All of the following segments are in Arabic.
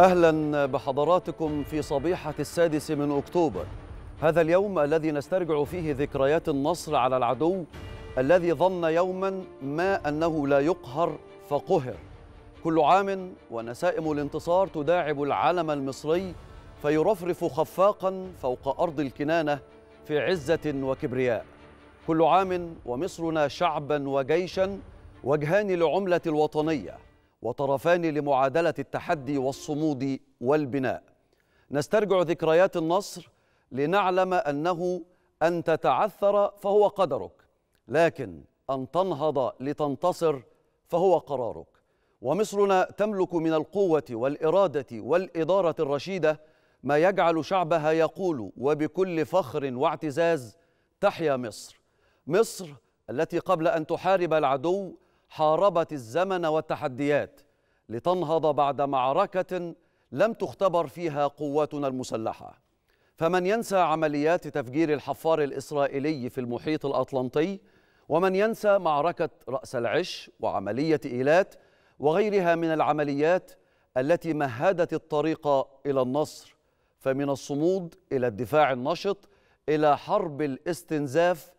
أهلا بحضراتكم في صبيحة السادس من أكتوبر هذا اليوم الذي نسترجع فيه ذكريات النصر على العدو الذي ظن يوما ما أنه لا يقهر فقهر كل عام ونسائم الانتصار تداعب العلم المصري فيرفرف خفاقا فوق أرض الكنانة في عزة وكبرياء كل عام ومصرنا شعبا وجيشا وجهان لعملة الوطنية وطرفان لمعادلة التحدي والصمود والبناء نسترجع ذكريات النصر لنعلم أنه أن تتعثر فهو قدرك لكن أن تنهض لتنتصر فهو قرارك ومصرنا تملك من القوة والإرادة والإدارة الرشيدة ما يجعل شعبها يقول وبكل فخر واعتزاز تحيا مصر مصر التي قبل أن تحارب العدو حاربت الزمن والتحديات لتنهض بعد معركة لم تختبر فيها قواتنا المسلحة فمن ينسى عمليات تفجير الحفار الإسرائيلي في المحيط الأطلنطي ومن ينسى معركة رأس العش وعملية إيلات وغيرها من العمليات التي مهدت الطريق إلى النصر فمن الصمود إلى الدفاع النشط إلى حرب الاستنزاف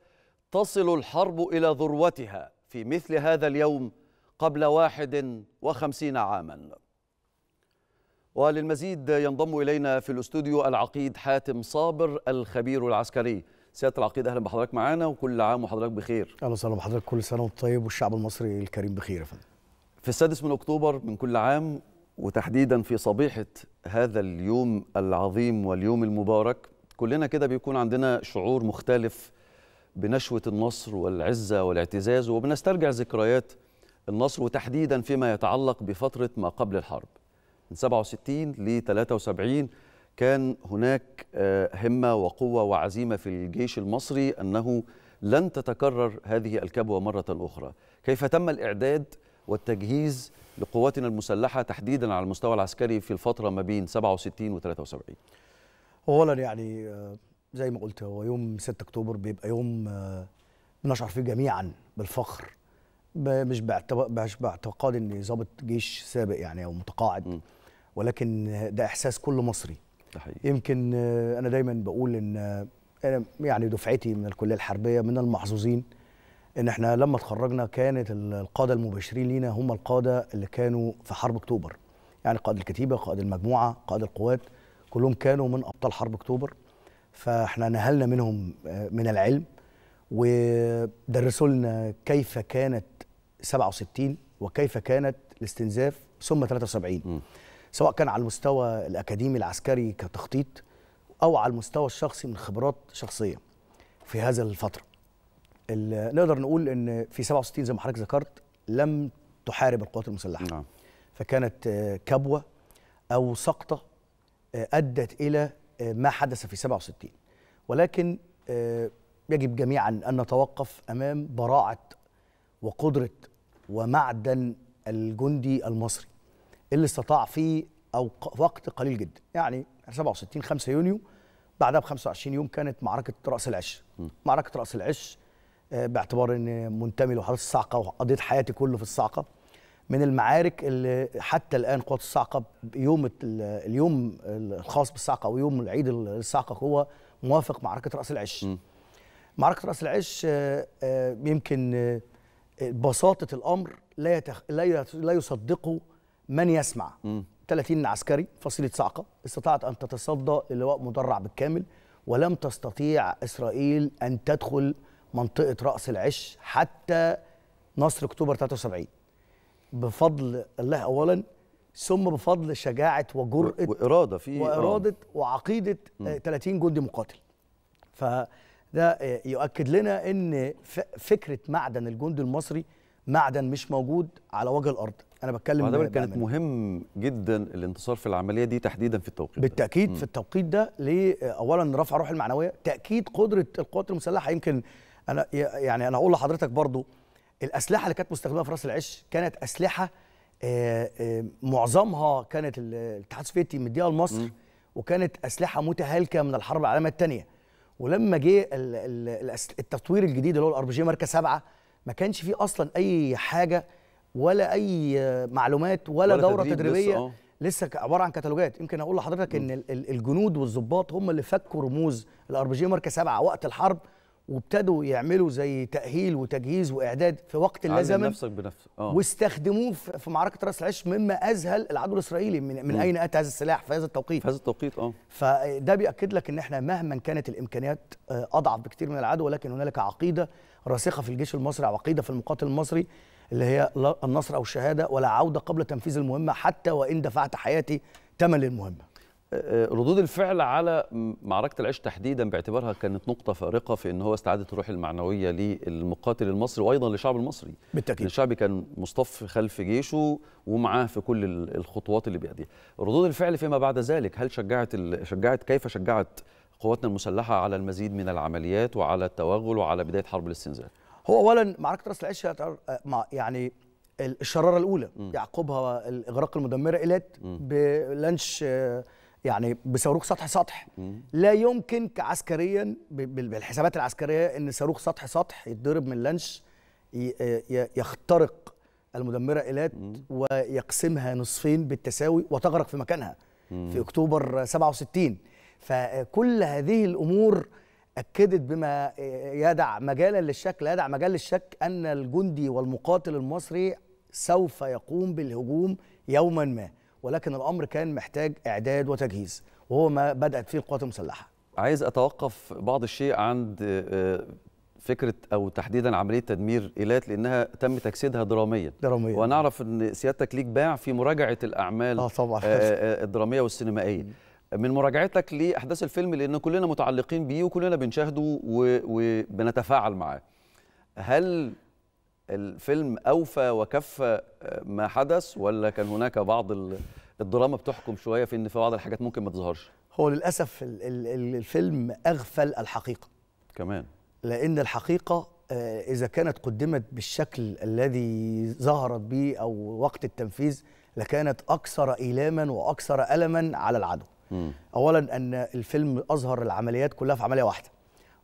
تصل الحرب إلى ذروتها في مثل هذا اليوم قبل واحد وخمسين عاما وللمزيد ينضم إلينا في الاستوديو العقيد حاتم صابر الخبير العسكري سيادة العقيد أهلا بحضرتك معانا وكل عام وحضرتك بخير أهلا وسهلا بحضرتك كل سنة وانت طيب والشعب المصري الكريم بخير يا فندم في السادس من أكتوبر من كل عام وتحديدا في صبيحة هذا اليوم العظيم واليوم المبارك كلنا كده بيكون عندنا شعور مختلف بنشوة النصر والعزة والاعتزاز وبنسترجع ذكريات النصر وتحديدا فيما يتعلق بفترة ما قبل الحرب من 67 ل 73 كان هناك آه، همة وقوة وعزيمة في الجيش المصري أنه لن تتكرر هذه الكبوة مرة أخرى كيف تم الإعداد والتجهيز لقواتنا المسلحة تحديدا على المستوى العسكري في الفترة ما بين 67 و 73 أولا يعني آه، زي ما قلت هو يوم 6 اكتوبر بيبقى يوم آه، بنشعر فيه جميعا بالفخر مش باعتقاد ان ضابط جيش سابق يعني او متقاعد م. ولكن ده احساس كل مصري ده حقيقي. يمكن آه، انا دايما بقول ان آه، انا يعني دفعتي من الكليه الحربيه من المحظوظين ان احنا لما تخرجنا كانت القاده المباشرين لينا هم القاده اللي كانوا في حرب اكتوبر يعني قائد الكتيبه قائد المجموعه قائد القوات كلهم كانوا من ابطال حرب اكتوبر فاحنا نهلنا منهم آه، من العلم ودرسوا لنا كيف كانت 67 وكيف كانت الاستنزاف ثم 73 م. سواء كان على المستوى الاكاديمي العسكري كتخطيط او على المستوى الشخصي من خبرات شخصيه في هذا الفتره نقدر نقول ان في 67 زي ما حضرتك ذكرت لم تحارب القوات المسلحه نعم. فكانت آه، كبوه او سقطه آه، ادت الى آه، ما حدث في 67 ولكن آه، يجب جميعا أن نتوقف أمام براعة وقدرة ومعدن الجندي المصري اللي استطاع في أو وقت قليل جدا يعني 67 5 يونيو بعدها ب 25 يوم كانت معركة رأس العش معركة رأس العش آه، باعتبار أن منتمي لوحدات الصعقة وقضيت حياتي كله في الصعقة من المعارك اللي حتى الان قوات الصعقه يوم اليوم الخاص بالصعقه او يوم العيد الصعقه هو موافق معركه راس العش. م. معركه راس العش آه، آه، يمكن آه، بساطه الامر لا يتخ... لا, لا يصدقه من يسمع. م. 30 عسكري فصيله صعقه استطاعت ان تتصدى للواء مدرع بالكامل ولم تستطيع اسرائيل ان تدخل منطقه راس العش حتى نصر اكتوبر 73. بفضل الله اولا ثم بفضل شجاعه وجرأه واراده في واراده وعقيده آه، م. 30 جندي مقاتل فده آه، يؤكد لنا ان فكره معدن الجند المصري معدن مش موجود على وجه الارض انا بتكلم ده كانت مهم جدا الانتصار في العمليه دي تحديدا في التوقيت بالتاكيد ده. في التوقيت ده آه، اولا رفع روح المعنويه تاكيد قدره القوات المسلحه يمكن انا يعني انا اقول لحضرتك برضو الاسلحه اللي كانت مستخدمه في راس العش كانت اسلحه آه، آه، معظمها كانت الاتحاد السوفيتي مديها لمصر وكانت اسلحه متهالكه من الحرب العالميه الثانيه ولما جه التطوير الجديد اللي هو الار بي جي ماركه سبعه ما كانش فيه اصلا اي حاجه ولا اي معلومات ولا, ولا دوره تدريبيه لسه, آه. لسه عباره عن كتالوجات يمكن اقول لحضرتك ان الجنود والظباط هم اللي فكوا رموز الار بي جي ماركه سبعه وقت الحرب وابتدوا يعملوا زي تاهيل وتجهيز واعداد في وقت اللازم نفسك بنفسك اه واستخدموه في معركه راس العش مما اذهل العدو الاسرائيلي من, من اين اتى هذا السلاح في هذا التوقيت في هذا التوقيت اه فده بياكد لك ان احنا مهما كانت الامكانيات آه، اضعف بكثير من العدو ولكن هنالك عقيده راسخه في الجيش المصري عقيده في المقاتل المصري اللي هي النصر او الشهاده ولا عوده قبل تنفيذ المهمه حتى وان دفعت حياتي ثمن للمهمه ردود الفعل على معركة العيش تحديدا باعتبارها كانت نقطة فارقة في أن هو استعادة الروح المعنوية للمقاتل المصري وأيضا للشعب المصري بالتأكيد الشعب كان مصطف خلف جيشه ومعاه في كل الخطوات اللي بيأديها ردود الفعل فيما بعد ذلك هل شجعت شجعت كيف شجعت قواتنا المسلحة على المزيد من العمليات وعلى التوغل وعلى بداية حرب الاستنزاف هو أولا معركة رأس العيش آه، يعني الشرارة الأولى م. يعقبها الإغراق المدمرة إيلات بلانش آه، يعني بصاروخ سطح سطح لا يمكن كعسكريا بالحسابات العسكريه ان صاروخ سطح سطح يتضرب من لانش آه، يخترق المدمره ايلات ويقسمها نصفين بالتساوي وتغرق في مكانها في اكتوبر 67 فكل هذه الامور اكدت بما يدع مجالا للشك لا يدع مجال للشك ان الجندي والمقاتل المصري سوف يقوم بالهجوم يوما ما ولكن الامر كان محتاج اعداد وتجهيز وهو ما بدات فيه القوات المسلحه عايز اتوقف بعض الشيء عند آه، فكره او تحديدا عمليه تدمير ايلات لانها تم تجسيدها دراميا دراميا ونعرف ان سيادتك ليك باع في مراجعه الاعمال آه طبعا. آه، آه، الدراميه والسينمائيه من مراجعتك لاحداث الفيلم لان كلنا متعلقين بيه وكلنا بنشاهده وبنتفاعل معاه هل الفيلم أوفى وكفى آه، ما حدث ولا كان هناك بعض الدراما بتحكم شوية في أن في بعض الحاجات ممكن ما تظهرش هو للأسف الفيلم أغفل الحقيقة كمان لأن الحقيقة آه، إذا كانت قدمت بالشكل الذي ظهرت به أو وقت التنفيذ لكانت أكثر إيلاما وأكثر ألما على العدو م. أولا أن الفيلم أظهر العمليات كلها في عملية واحدة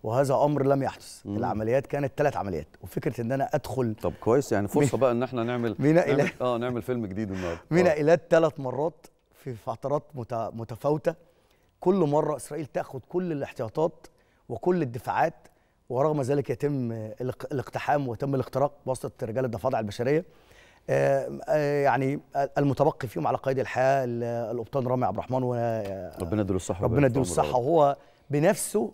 وهذا امر لم يحدث مم. العمليات كانت ثلاث عمليات وفكره ان انا ادخل طب كويس يعني فرصه بقى ان احنا نعمل مينا نعمل اه نعمل فيلم جديد النهارده مينا ايلات آه. ثلاث مرات في فترات متفاوته كل مره اسرائيل تاخذ كل الاحتياطات وكل الدفاعات ورغم ذلك يتم الاقتحام وتم الاختراق بواسطه رجال الضفادع البشريه آه، آه، يعني المتبقي فيهم على قيد الحياه القبطان رامي عبد الرحمن ربنا يديله الصحه ربنا يديله الصحه وهو بنفسه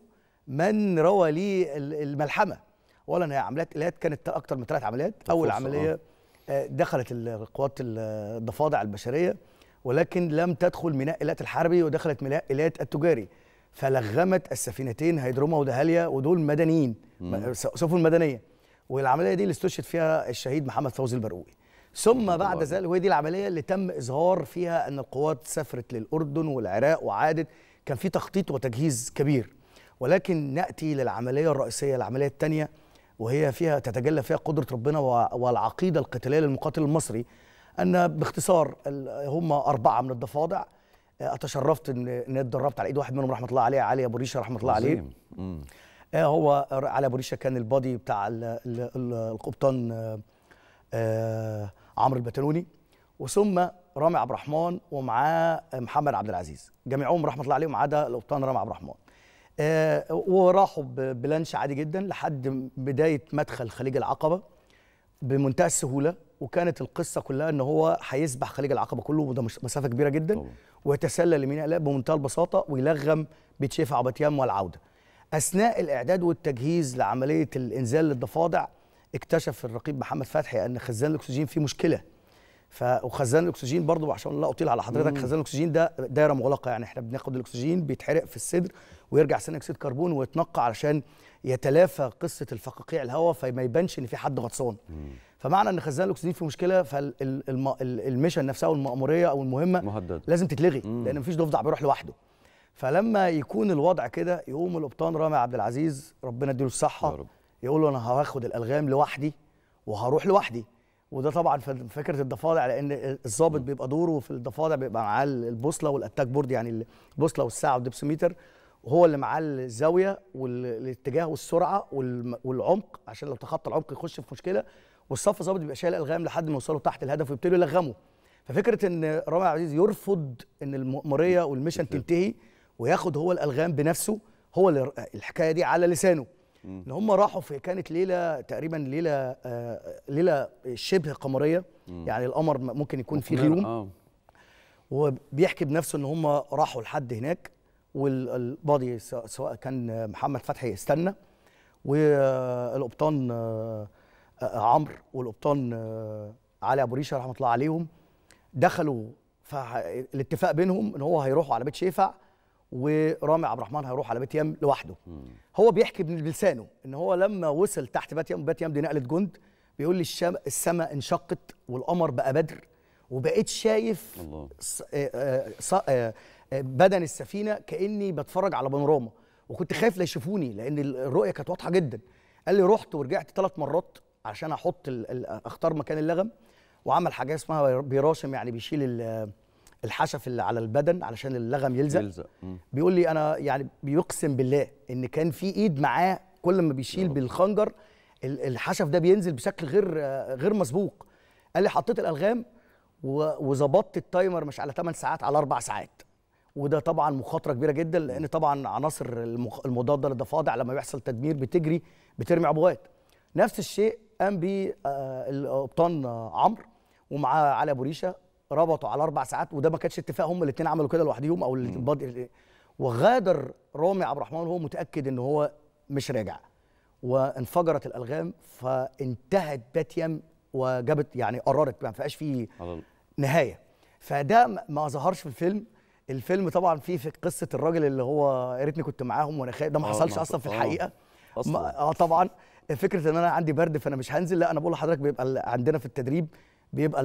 من روى لي الملحمه اولا هي عمليات الات كانت اكتر من ثلاث عمليات اول آه. عمليه آه، دخلت القوات الضفادع البشريه ولكن لم تدخل ميناء إيلات الحربي ودخلت ميناء إيلات التجاري فلغمت السفينتين هيدروما ودهاليا ودول مدنيين سفن مدنيه والعمليه دي اللي استشهد فيها الشهيد محمد فوزي البرقوقي ثم بعد ذلك وهي دي العمليه اللي تم اظهار فيها ان القوات سافرت للاردن والعراق وعادت كان في تخطيط وتجهيز كبير ولكن ناتي للعمليه الرئيسيه العمليه الثانيه وهي فيها تتجلى فيها قدره ربنا والعقيده القتاليه للمقاتل المصري ان باختصار هم اربعه من الضفادع آه، اتشرفت ان ان اتدربت على ايد واحد منهم رحمه الله عليه علي ابو ريشه رحمه الله عليه آه، هو علي ابو ريشه كان البادي بتاع القبطان آه، عمرو البتلوني وثم رامي عبد الرحمن ومعاه محمد عبد العزيز جميعهم رحمه الله عليهم عدا القبطان رامي عبد الرحمن آه، وراحوا بلانش عادي جدا لحد بدايه مدخل خليج العقبه بمنتهى السهوله وكانت القصه كلها ان هو هيسبح خليج العقبه كله وده مسافه كبيره جدا طبعا. ويتسلل لميناء لا بمنتهى البساطه ويلغم بتشيف عبتيام والعوده اثناء الاعداد والتجهيز لعمليه الانزال للضفادع اكتشف الرقيب محمد فتحي ان خزان الاكسجين فيه مشكله ف وخزان الاكسجين برضه عشان لا اطيل على حضرتك مم. خزان الاكسجين ده دايره مغلقه يعني احنا بناخد الاكسجين بيتحرق في الصدر ويرجع ثاني اكسيد كربون ويتنقى علشان يتلافى قصه الفقاقيع الهواء فما يبانش ان في حد غطسان فمعنى ان خزان الاكسجين في مشكله فالميشن نفسها والماموريه او المهمه مهدد. لازم تتلغي مم. لان مفيش ضفدع بيروح لوحده فلما يكون الوضع كده يقوم القبطان رامي عبد العزيز ربنا يديله الصحه يقول له انا هاخد الالغام لوحدي وهروح لوحدي وده طبعا فكره الضفادع لان الضابط بيبقى دوره في الضفادع بيبقى معاه البوصله والاتاك بورد يعني البوصله والساعه والدبسميتر هو اللي معاه الزاويه والاتجاه والسرعه والعمق عشان لو تخطى العمق يخش في مشكله والصف الظابط بيبقى شايل الغام لحد ما يوصلوا تحت الهدف ويبتدوا يلغموا ففكره ان رامي عبد العزيز يرفض ان المؤمريه والميشن تنتهي وياخد هو الالغام بنفسه هو اللي الحكايه دي على لسانه ان هم راحوا في كانت ليله تقريبا ليله آه ليله شبه قمريه يعني القمر ممكن يكون فيه غيوم آه. وبيحكي بنفسه ان هم راحوا لحد هناك والباضي سواء كان محمد فتحي استنى والقبطان آه، عمرو والقبطان آه، علي ابو ريشه رحمه الله عليهم دخلوا فالاتفاق بينهم ان هو هيروحوا على بيت شيفع ورامي عبد الرحمن هيروح على بيت يام لوحده هو بيحكي بلسانه ان هو لما وصل تحت بيت يام بيت يام دي نقله جند بيقول لي السماء انشقت والقمر بقى بدر وبقيت شايف الله. آه، بدن السفينه كاني بتفرج على بانوراما وكنت خايف لا يشوفوني لان الرؤيه كانت واضحه جدا قال لي رحت ورجعت ثلاث مرات عشان احط اختار مكان اللغم وعمل حاجه اسمها بيراشم يعني بيشيل الحشف اللي على البدن علشان اللغم يلزق, يلزق. بيقول لي انا يعني بيقسم بالله ان كان في ايد معاه كل ما بيشيل بالخنجر الحشف ده بينزل بشكل غير غير مسبوق قال لي حطيت الالغام وظبطت التايمر مش على 8 ساعات على 4 ساعات وده طبعا مخاطره كبيره جدا لان طبعا عناصر المضاده للضفادع لما بيحصل تدمير بتجري بترمي عبوات نفس الشيء قام بيه آه، القبطان آه، عمرو ومعاه علي ابو ريشه ربطوا على اربع ساعات وده ما كانش اتفاق هم الاثنين عملوا كده لوحديهم او وغادر رامي عبد الرحمن وهو متاكد ان هو مش راجع وانفجرت الالغام فانتهت باتيم وجابت يعني قررت ما فيهاش فيه نهايه فده ما ظهرش في الفيلم الفيلم طبعا فيه في قصه الراجل اللي هو يا ريتني كنت معاهم وانا خايف ده ما آه، حصلش اصلا في الحقيقه آه،, اه طبعا فكره ان انا عندي برد فانا مش هنزل لا انا بقول لحضرتك بيبقى عندنا في التدريب بيبقى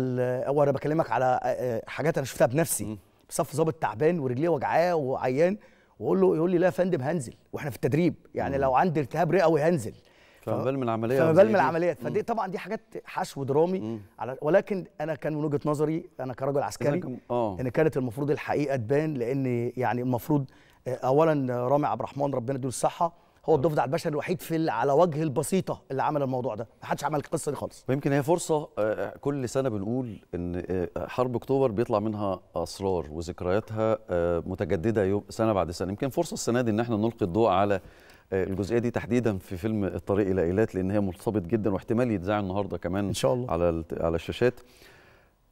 هو انا بكلمك على آه، حاجات انا شفتها بنفسي بصف ظابط تعبان ورجليه وجعاه وعيان واقول له يقول لي لا يا فندم هنزل واحنا في التدريب يعني لو عندي التهاب رئوي هنزل فما بال من العمليه فما بال من العمليات فدي طبعا دي حاجات حشو درامي على ولكن انا كان من وجهه نظري انا كرجل عسكري آه. ان كانت المفروض الحقيقه تبان لان يعني المفروض آه، اولا رامي عبد الرحمن ربنا يديله الصحه هو آه. الضفدع البشري الوحيد في على وجه البسيطه اللي عمل الموضوع ده ما حدش عمل القصه دي خالص ويمكن هي فرصه كل سنه بنقول ان حرب اكتوبر بيطلع منها اسرار وذكرياتها متجدده سنه بعد سنه يمكن فرصه السنه دي ان احنا نلقي الضوء على الجزئيه دي تحديدا في فيلم الطريق الى ايلات لان هي مرتبط جدا واحتمال يتذاع النهارده كمان ان شاء الله على على الشاشات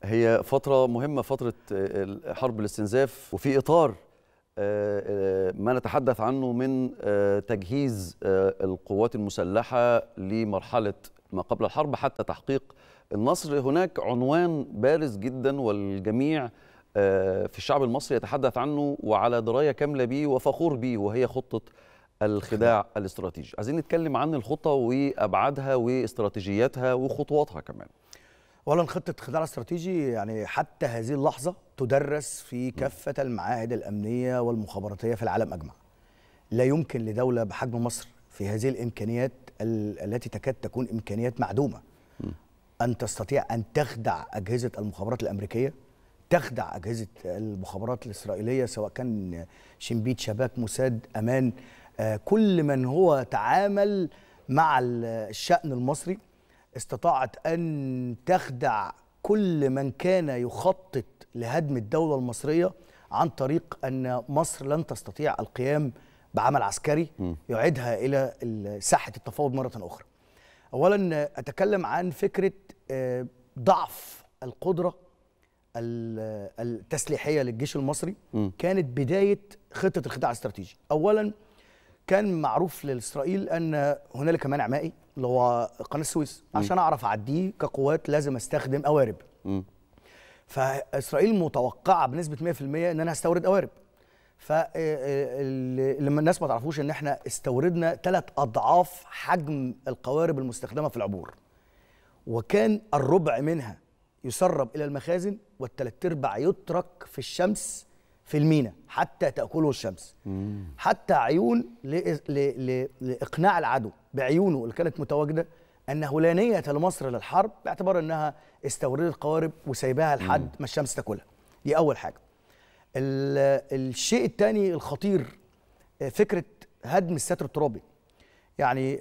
هي فتره مهمه فتره آه، حرب الاستنزاف وفي اطار آه، آه، ما نتحدث عنه من تجهيز القوات المسلحه لمرحله ما قبل الحرب حتى تحقيق النصر هناك عنوان بارز جدا والجميع في الشعب المصري يتحدث عنه وعلى درايه كامله به وفخور به وهي خطه الخداع الاستراتيجي عايزين نتكلم عن الخطة وأبعادها واستراتيجياتها وخطواتها كمان اولا خطه خداع استراتيجي يعني حتى هذه اللحظه تدرس في كافه المعاهد الامنيه والمخابراتيه في العالم اجمع. لا يمكن لدوله بحجم مصر في هذه الامكانيات التي تكاد تكون امكانيات معدومه ان تستطيع ان تخدع اجهزه المخابرات الامريكيه تخدع اجهزه المخابرات الاسرائيليه سواء كان شنبيت شباك موساد امان آه، كل من هو تعامل مع الشأن المصري استطاعت أن تخدع كل من كان يخطط لهدم الدولة المصرية عن طريق أن مصر لن تستطيع القيام بعمل عسكري يعيدها إلى ساحة التفاوض مرة أخرى أولا أتكلم عن فكرة آه، ضعف القدرة التسليحية للجيش المصري كانت بداية خطة الخداع الاستراتيجي أولا كان معروف لاسرائيل ان هنالك مانع مائي اللي هو قناه السويس عشان اعرف اعديه كقوات لازم استخدم قوارب فاسرائيل متوقعه بنسبه 100% ان انا هستورد قوارب فلما الناس ما تعرفوش ان احنا استوردنا ثلاث اضعاف حجم القوارب المستخدمه في العبور وكان الربع منها يسرب الى المخازن والثلاث ارباع يترك في الشمس في المينا حتى تاكله الشمس مم. حتى عيون ل... ل... ل... لاقناع العدو بعيونه اللي كانت متواجده انه لا نيه لمصر للحرب باعتبار انها استوردت قوارب وسايباها لحد ما الشمس تاكلها دي اول حاجه الشيء الثاني الخطير آه، فكره هدم الستر الترابي يعني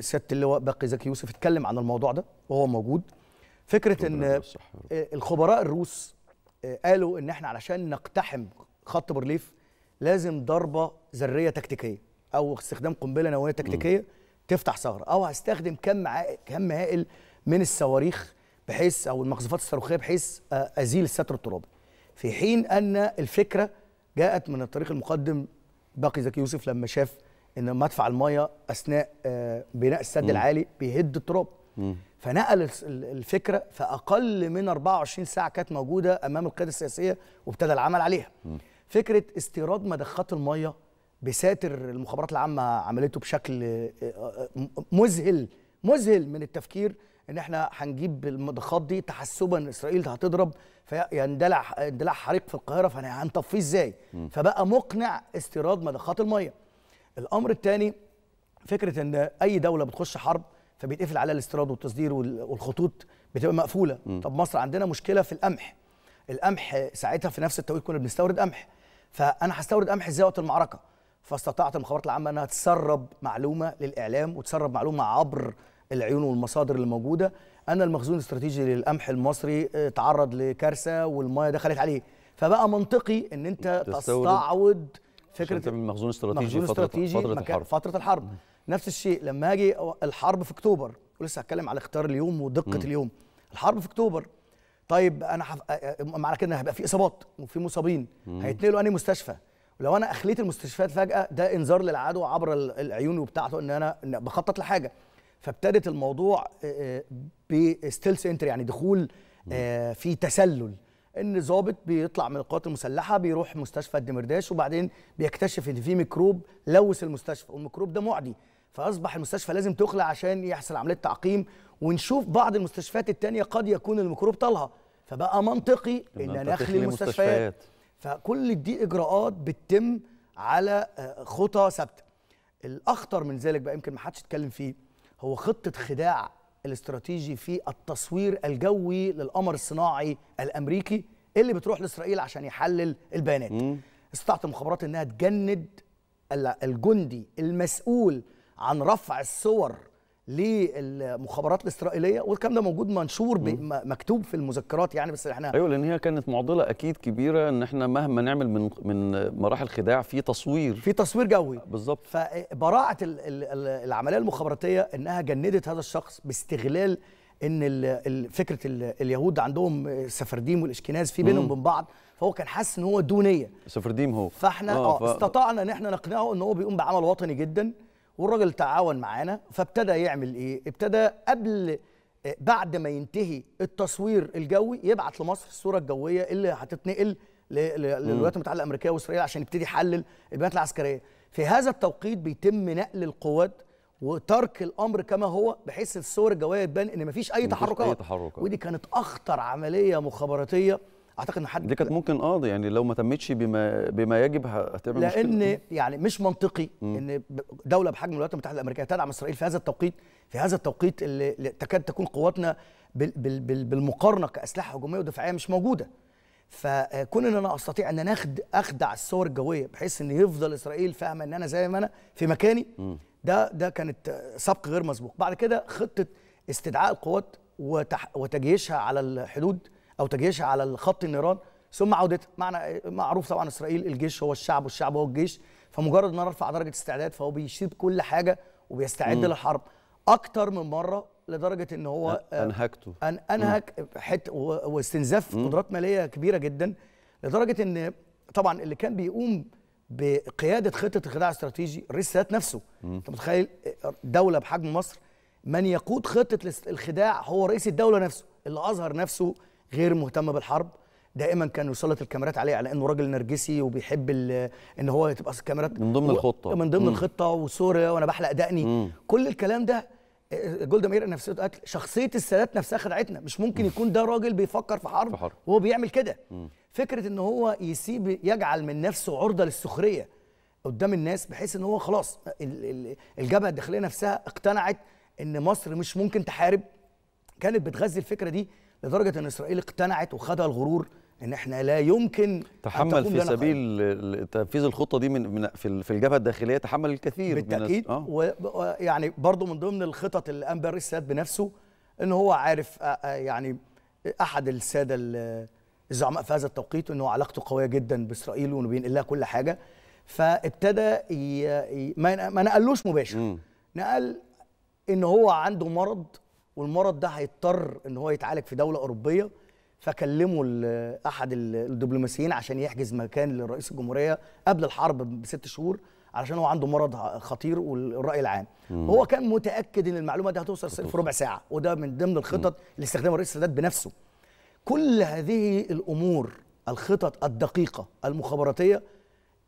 سياده اللواء باقي زكي يوسف اتكلم عن الموضوع ده وهو موجود فكره ان آه، الخبراء الروس آه، قالوا ان احنا علشان نقتحم خط بورليف لازم ضربه ذريه تكتيكيه او استخدام قنبله نوويه تكتيكيه م. تفتح ثغره او هستخدم كم كم هائل من الصواريخ بحيث او المقذوفات الصاروخيه بحيث آه، ازيل الستر الترابي في حين ان الفكره جاءت من الطريق المقدم باقي زكي يوسف لما شاف ان مدفع المايه اثناء آه، بناء السد العالي بيهد التراب فنقل الفكره في اقل من 24 ساعه كانت موجوده امام القياده السياسيه وابتدى العمل عليها فكره استيراد مدخات الميه بساتر المخابرات العامه عملته بشكل مذهل مذهل من التفكير ان احنا هنجيب المضخات دي تحسبا اسرائيل هتضرب فيندلع اندلاع حريق في القاهره فهنطفيه ازاي؟ فبقى مقنع استيراد مضخات الميه. الامر الثاني فكره ان اي دوله بتخش حرب فبيتقفل على الاستيراد والتصدير والخطوط بتبقى مقفوله م. طب مصر عندنا مشكله في القمح القمح ساعتها في نفس التوقيت كنا بنستورد قمح فانا هستورد قمح ازاي وقت المعركه فاستطاعت المخابرات العامه انها تسرب معلومه للاعلام وتسرب معلومه عبر العيون والمصادر اللي موجوده ان المخزون الاستراتيجي للقمح المصري آه، تعرض لكارثه والميه دخلت عليه فبقى منطقي ان انت تستعود فكره المخزون الاستراتيجي فتره, فترة الحرب فتره الحرب نفس الشيء لما اجي الحرب في اكتوبر ولسه هتكلم على اختيار اليوم ودقه م. اليوم الحرب في اكتوبر طيب انا حف... معنى كده هيبقى في اصابات وفي مصابين هيتنقلوا انهي مستشفى ولو انا اخليت المستشفيات فجاه ده انذار للعدو عبر العيون وبتاعته ان انا بخطط لحاجه فابتدت الموضوع بستيلس انتر يعني دخول في تسلل ان ظابط بيطلع من القوات المسلحه بيروح مستشفى الدمرداش وبعدين بيكتشف ان في ميكروب لوث المستشفى والميكروب ده معدي فاصبح المستشفى لازم تخلع عشان يحصل عمليه تعقيم ونشوف بعض المستشفيات الثانيه قد يكون الميكروب طالها فبقى منطقي ان انا اخلي المستشفيات فكل دي اجراءات بتتم على آه، خطى ثابته الاخطر من ذلك بقى يمكن ما حدش اتكلم فيه هو خطه خداع الاستراتيجي في التصوير الجوي للقمر الصناعي الامريكي اللي بتروح لاسرائيل عشان يحلل البيانات استطاعت المخابرات انها تجند الجندي المسؤول عن رفع الصور للمخابرات الاسرائيليه والكلام ده موجود منشور مكتوب في المذكرات يعني بس احنا ايوه لان هي كانت معضله اكيد كبيره ان احنا مهما نعمل من من مراحل خداع في تصوير في تصوير جوي بالظبط فبراعه العمليه المخابراتيه انها جندت هذا الشخص باستغلال ان فكره اليهود عندهم سفرديم والاشكناز في بينهم وبين بعض فهو كان حاسس ان هو دونيه سفرديم هو فاحنا آه،, اه, ف... استطعنا ان احنا نقنعه ان هو بيقوم بعمل وطني جدا والراجل تعاون معانا فابتدى يعمل ايه ابتدى قبل آه، بعد ما ينتهي التصوير الجوي يبعت لمصر الصوره الجويه اللي هتتنقل للولايات المتحده الامريكيه واسرائيل عشان يبتدي يحلل البيانات العسكريه في هذا التوقيت بيتم نقل القوات وترك الامر كما هو بحيث الصور الجويه تبان ان مفيش اي تحركات ودي كانت اخطر عمليه مخابراتيه اعتقد ان حد دي كانت ممكن اه يعني لو ما تمتش بما بما يجب هتعمل لان مشكلة. يعني مش منطقي م. ان دوله بحجم الولايات المتحده الامريكيه تدعم اسرائيل في هذا التوقيت في هذا التوقيت اللي تكاد تكون قواتنا بالمقارنه كاسلحه هجوميه ودفاعيه مش موجوده فكون ان انا استطيع ان انا اخدع الصور الجويه بحيث ان يفضل اسرائيل فاهمه ان انا زي ما انا في مكاني ده ده كانت سبق غير مسبوق بعد كده خطه استدعاء القوات وتجيشها على الحدود او تجيشها على الخط النيران ثم عودتها معنى إيه؟ معروف طبعا اسرائيل الجيش هو الشعب والشعب هو الجيش فمجرد ان انا ارفع درجه استعداد فهو بيسيب كل حاجه وبيستعد للحرب اكتر من مره لدرجه ان هو آه، انهكته أن انهك حته واستنزاف قدرات ماليه كبيره جدا لدرجه ان طبعا اللي كان بيقوم بقياده خطه الخداع الاستراتيجي الرئيس السادات نفسه انت متخيل دوله بحجم مصر من يقود خطه الخداع هو رئيس الدوله نفسه اللي اظهر نفسه غير مهتمه بالحرب دائما كان يسلط الكاميرات عليه على انه راجل نرجسي وبيحب ان هو تبقى الكاميرات من ضمن و... الخطه من ضمن مم. الخطه وسوريا وانا بحلق دقني مم. كل الكلام ده آه، جولدا مير نفسيته قتل شخصيه السادات نفسها خدعتنا مش ممكن يكون ده راجل بيفكر في حرب, في حرب. وهو بيعمل كده فكره ان هو يسيب يجعل من نفسه عرضه للسخريه قدام الناس بحيث ان هو خلاص الجبهه الداخليه نفسها اقتنعت ان مصر مش ممكن تحارب كانت بتغذي الفكره دي لدرجه ان اسرائيل اقتنعت وخدها الغرور ان احنا لا يمكن تحمل في سبيل تنفيذ الخطه دي من, في الجبهه الداخليه تحمل الكثير بالتاكيد ويعني آه. ويعني برضه من ضمن الخطط اللي قام بها الساد بنفسه ان هو عارف آه، آه، يعني احد الساده الزعماء في هذا التوقيت انه علاقته قويه جدا باسرائيل وانه بينقل لها كل حاجه فابتدى ي... ما نقلوش مباشر م. نقل ان هو عنده مرض والمرض ده هيضطر ان هو يتعالج في دوله اوروبيه فكلموا احد الدبلوماسيين عشان يحجز مكان لرئيس الجمهوريه قبل الحرب بست شهور علشان هو عنده مرض خطير والراي العام مم. هو كان متاكد ان المعلومه دي هتوصل في ربع ساعه وده من ضمن الخطط اللي استخدمها الرئيس السادات بنفسه كل هذه الامور الخطط الدقيقه المخابراتيه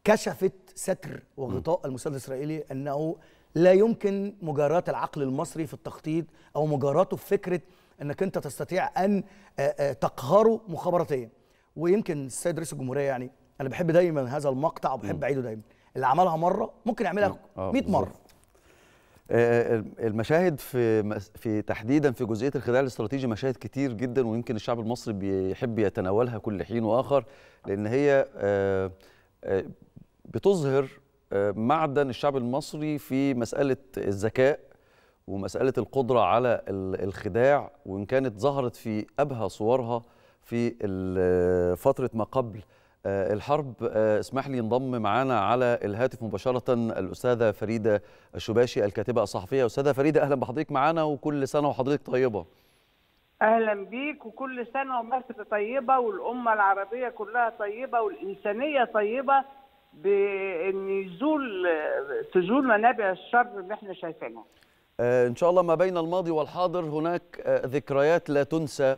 كشفت ستر وغطاء المسدس الاسرائيلي انه لا يمكن مجارات العقل المصري في التخطيط او مجاراته في فكره انك انت تستطيع ان آه، آه، تقهره مخابراتيا ويمكن السيد رئيس الجمهوريه يعني انا بحب دايما هذا المقطع وبحب اعيده دايما اللي عملها مره ممكن يعملها 100 آه، مره المشاهد في في تحديدا في جزئيه الخداع الاستراتيجي مشاهد كتير جدا ويمكن الشعب المصري بيحب يتناولها كل حين واخر لان هي بتظهر معدن الشعب المصري في مسألة الذكاء ومسألة القدرة على الخداع وإن كانت ظهرت في أبهى صورها في فترة ما قبل آه، الحرب آه، اسمح لي انضم معنا على الهاتف مباشرة الأستاذة فريدة الشباشي الكاتبة الصحفية أستاذة فريدة أهلا بحضرتك معنا وكل سنة وحضرتك طيبة اهلا بيك وكل سنه ومصر طيبه والامه العربيه كلها طيبه والانسانيه طيبه بان يزول تزول منابع الشر اللي احنا شايفينها. آه، ان شاء الله ما بين الماضي والحاضر هناك آه، ذكريات لا تنسى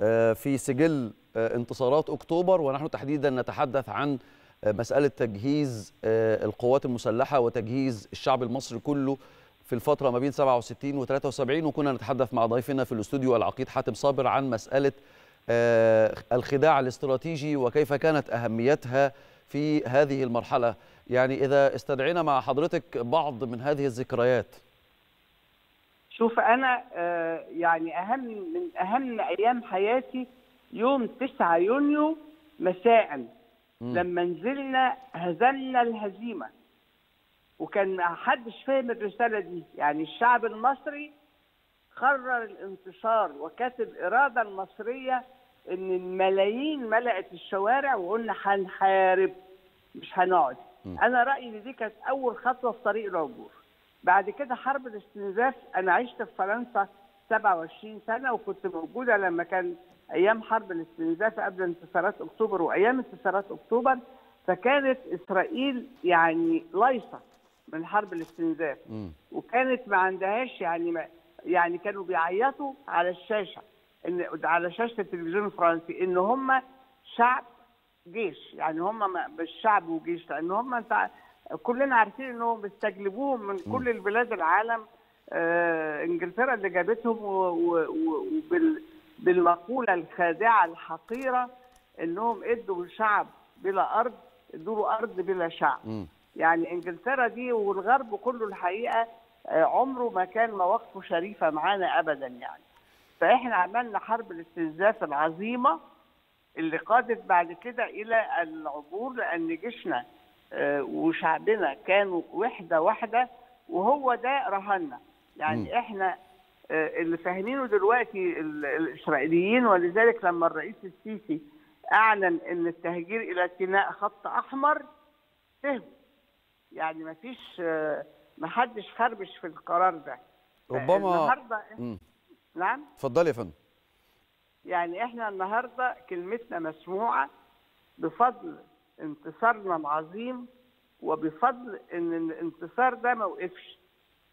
آه، في سجل انتصارات اكتوبر ونحن تحديدا نتحدث عن مساله تجهيز القوات المسلحه وتجهيز الشعب المصري كله في الفتره ما بين 67 و 73 وكنا نتحدث مع ضيفنا في الاستوديو العقيد حاتم صابر عن مساله الخداع الاستراتيجي وكيف كانت اهميتها في هذه المرحلة يعني إذا استدعينا مع حضرتك بعض من هذه الذكريات شوف أنا آه، يعني أهم من أهم أيام حياتي يوم 9 يونيو مساء لما نزلنا هزمنا الهزيمة وكان حدش فاهم الرسالة دي يعني الشعب المصري قرر الانتصار وكانت الإرادة المصرية ان الملايين ملأت الشوارع وقلنا هنحارب مش هنقعد م. انا رايي ان دي كانت اول خطوه في طريق العبور بعد كده حرب الاستنزاف انا عشت في فرنسا 27 سنه وكنت موجوده لما كان ايام حرب الاستنزاف قبل انتصارات اكتوبر وايام انتصارات اكتوبر فكانت اسرائيل يعني ليست من حرب الاستنزاف م. وكانت ما عندهاش يعني ما يعني كانوا بيعيطوا على الشاشه ان على شاشه التلفزيون الفرنسي ان هم شعب جيش يعني هم مش شعب وجيش لان هم انت كلنا عارفين انهم بيستجلبوهم من كل البلاد العالم آه انجلترا اللي جابتهم وبالمقوله الخادعه الحقيره انهم ادوا شعب بلا ارض ادوا ارض بلا شعب م. يعني انجلترا دي والغرب كله الحقيقه آه، عمره ما كان مواقفه شريفه معانا ابدا يعني فاحنا عملنا حرب الاستنزاف العظيمه اللي قادت بعد كده الى العبور لان جيشنا آه، وشعبنا كانوا وحده واحده وهو ده رهنا يعني م. احنا آه، اللي فاهمينه دلوقتي الاسرائيليين ولذلك لما الرئيس السيسي اعلن ان التهجير الى سيناء خط احمر فهم يعني ما فيش آه، ما حدش خربش في القرار ده ربما النهارده نعم اتفضلي يا فندم يعني احنا النهارده كلمتنا مسموعه بفضل انتصارنا العظيم وبفضل ان الانتصار ده ما وقفش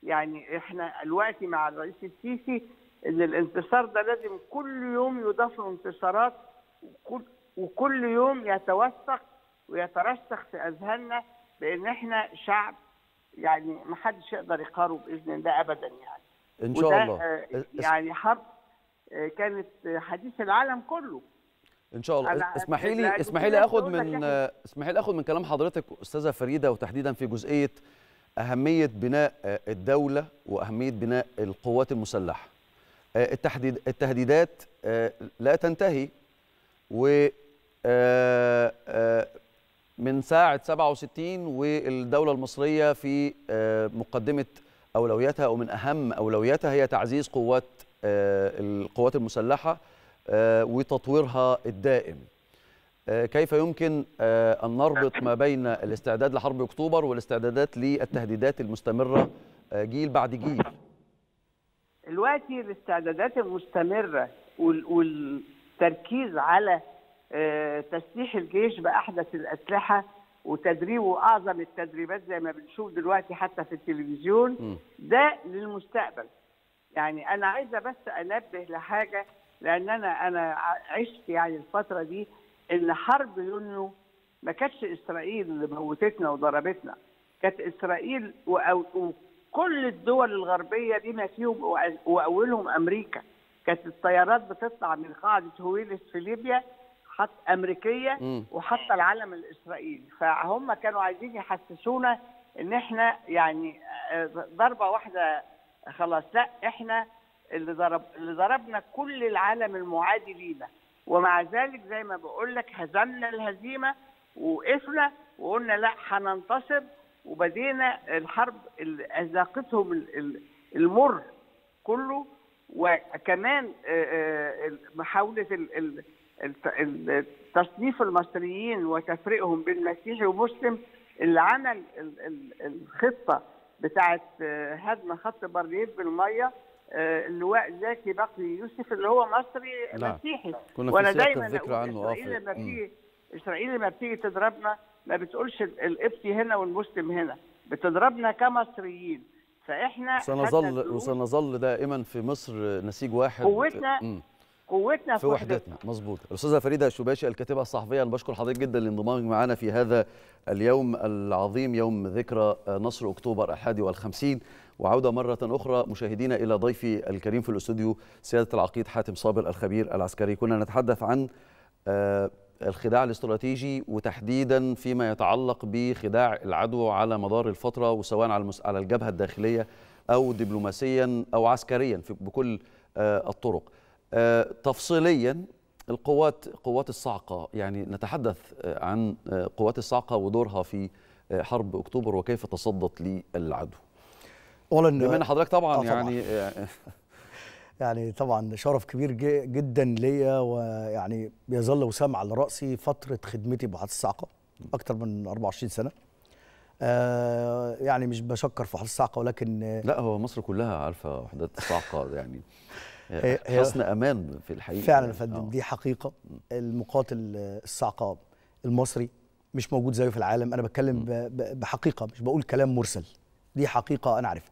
يعني احنا دلوقتي مع الرئيس السيسي ان الانتصار ده لازم كل يوم يضاف له انتصارات وكل, وكل يوم يتوثق ويترسخ في اذهاننا بان احنا شعب يعني ما حدش يقدر يقاره باذن الله ابدا يعني ان شاء الله آه، يعني حرب آه، كانت حديث العالم كله ان شاء الله اسمحي لي اسمحي لي اخد من اسمحي لي اخد من كلام حضرتك استاذه فريده وتحديدا في جزئيه اهميه بناء آه، الدوله واهميه بناء القوات المسلحه التحديد التهديدات لا تنتهي و من ساعه 67 والدوله المصريه في مقدمه أولوياتها ومن أهم أولوياتها هي تعزيز قوات آه، القوات المسلحة آه، وتطويرها الدائم آه، كيف يمكن أن نربط ما بين الاستعداد لحرب أكتوبر والاستعدادات للتهديدات المستمرة جيل بعد جيل دلوقتي الاستعدادات المستمرة والتركيز على تسليح الجيش بأحدث الأسلحة وتدريبه اعظم التدريبات زي ما بنشوف دلوقتي حتى في التلفزيون ده للمستقبل يعني انا عايزه بس انبه لحاجه لان انا انا عشت يعني الفتره دي ان حرب يونيو ما كانتش اسرائيل اللي موتتنا وضربتنا كانت اسرائيل وكل الدول الغربيه بما فيهم واولهم امريكا كانت الطيارات بتطلع من قاعده هويلس في ليبيا حتى امريكيه وحتى العالم العلم الاسرائيلي فهم كانوا عايزين يحسسونا ان احنا يعني آه، ضربه واحده خلاص لا احنا اللي ضرب اللي ضربنا كل العالم المعادي لينا ومع ذلك زي ما بقول لك هزمنا الهزيمه ووقفنا وقلنا لا هننتصر وبدينا الحرب اللي اذاقتهم المر كله وكمان آه، آه، محاوله تصنيف المصريين وتفريقهم بين مسيحي ومسلم اللي عمل الخطه بتاعه آه، هدم خط بارليف بالميه آه، اللواء زكي بقي يوسف اللي هو مصري لا. مسيحي كنا في وانا دايما الذكرى عنه اسرائيل لما بتيجي اسرائيل لما بتيجي تضربنا ما بتقولش القبطي هنا والمسلم هنا بتضربنا كمصريين فاحنا سنظل وسنظل دائما في مصر نسيج واحد قوتنا قوتنا في, في وحدتنا, مظبوط الاستاذه فريده الشباشي الكاتبه الصحفيه انا بشكر حضرتك جدا لانضمامك معنا في هذا اليوم العظيم يوم ذكرى نصر اكتوبر 51 وعوده مره اخرى مشاهدينا الى ضيفي الكريم في الاستوديو سياده العقيد حاتم صابر الخبير العسكري كنا نتحدث عن آه، الخداع الاستراتيجي وتحديدا فيما يتعلق بخداع العدو على مدار الفتره وسواء على على الجبهه الداخليه او دبلوماسيا او عسكريا بكل آه، الطرق آه، تفصيليا القوات قوات الصاعقة يعني نتحدث آه، عن آه، قوات الصاعقة ودورها في حرب أكتوبر وكيف تصدت للعدو أولا بما أن حضرتك طبعا, آه طبعا يعني يعني طبعا شرف كبير جدا ليا ويعني يظل وسام على رأسي فترة خدمتي بعد الصاعقة أكثر من 24 سنة آه يعني مش بشكر في حضرتك الصاعقة ولكن لا هو مصر كلها عارفة وحدات الصاعقة يعني آه، حصن امان في الحقيقه فعلا يا فندم آه. دي حقيقه المقاتل الصعقاب المصري مش موجود زيه في العالم انا بتكلم بحقيقه مش بقول كلام مرسل دي حقيقه انا عارفها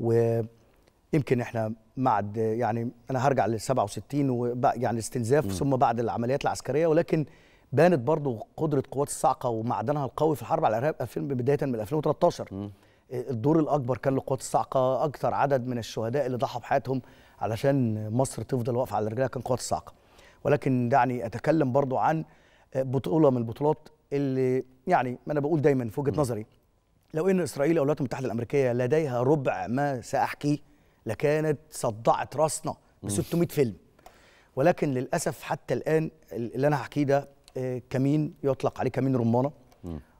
ويمكن احنا بعد يعني انا هرجع لل 67 يعني الاستنزاف ثم بعد العمليات العسكريه ولكن بانت برضه قدره قوات الصعقه ومعدنها القوي في الحرب على الارهاب بدايه من 2013 الدور الاكبر كان لقوات الصعقه اكثر عدد من الشهداء اللي ضحى بحياتهم علشان مصر تفضل واقفه على رجلها كان قوات الصاعقه ولكن دعني اتكلم برضو عن بطوله من البطولات اللي يعني ما انا بقول دايما في وجهه نظري لو ان اسرائيل او الولايات المتحده الامريكيه لديها ربع ما ساحكيه لكانت صدعت راسنا ب 600 فيلم ولكن للاسف حتى الان اللي انا هحكيه ده آه، كمين يطلق عليه كمين رمانه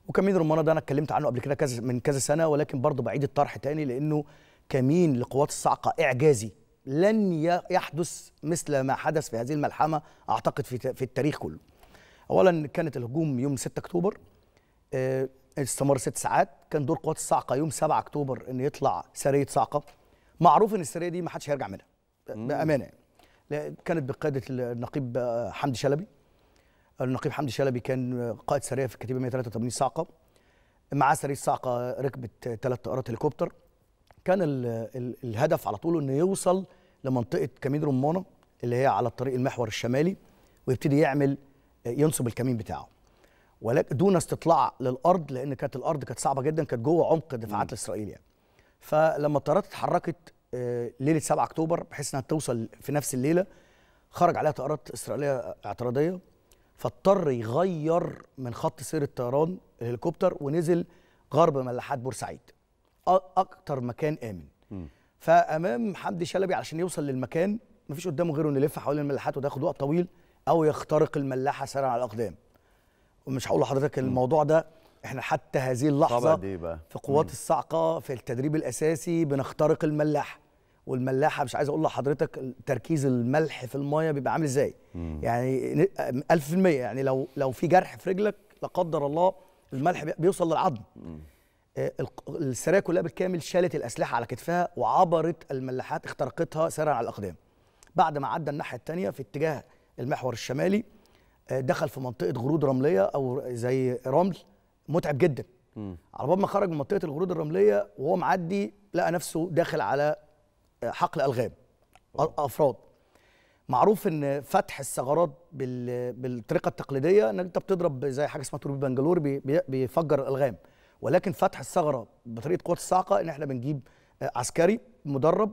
وكمين رمانه ده انا اتكلمت عنه قبل كده كذا من كذا سنه ولكن برضه بعيد الطرح تاني لانه كمين لقوات الصاعقه اعجازي لن يحدث مثل ما حدث في هذه الملحمه اعتقد في في التاريخ كله. اولا كانت الهجوم يوم 6 اكتوبر آه، استمر ست ساعات كان دور قوات الصاعقه يوم 7 اكتوبر ان يطلع سريه صاعقه معروف ان السريه دي ما حدش هيرجع منها بامانه يعني. كانت بقياده النقيب آه، حمدي شلبي النقيب حمدي شلبي كان آه، قائد سريه في الكتيبه 183 صاعقه معاه سريه صاعقه ركبت ثلاث طائرات هليكوبتر كان الـ الـ الهدف على طول انه يوصل لمنطقه كمين رمانه اللي هي على الطريق المحور الشمالي ويبتدي يعمل آه، ينصب الكمين بتاعه ولكن دون استطلاع للارض لان كانت الارض كانت صعبه جدا كانت جوه عمق الدفاعات الاسرائيليه يعني. فلما الطيارات اتحركت آه، ليله 7 اكتوبر بحيث انها توصل في نفس الليله خرج عليها طائرات اسرائيليه اعتراضيه فاضطر يغير من خط سير الطيران الهليكوبتر ونزل غرب ملاحات بورسعيد اكتر مكان امن فامام حمدي شلبي علشان يوصل للمكان مفيش قدامه غيره انه يلف حوالين الملاحات وده ياخد وقت طويل او يخترق الملاحه سرع على الاقدام ومش هقول لحضرتك الموضوع ده احنا حتى هذه اللحظه في قوات الصعقه الصاعقه في التدريب الاساسي بنخترق الملاحه والملاحه مش عايز اقول لحضرتك تركيز الملح في المايه بيبقى عامل ازاي يعني 1000% يعني لو لو في جرح في رجلك لا قدر الله الملح بيوصل للعظم آه، السرايا كلها بالكامل شالت الاسلحه على كتفها وعبرت الملاحات اخترقتها سرعا على الاقدام بعد ما عدى الناحيه الثانيه في اتجاه المحور الشمالي آه، دخل في منطقه غرود رمليه او زي رمل متعب جدا م. على باب ما خرج من منطقه الغرود الرمليه وهو معدي لقى نفسه داخل على آه، حقل الغام افراد معروف ان فتح الثغرات بالطريقه التقليديه انك انت بتضرب زي حاجه اسمها توربي بنجلور بيفجر الالغام ولكن فتح الثغره بطريقه قوه الصاعقه ان احنا بنجيب آه، عسكري مدرب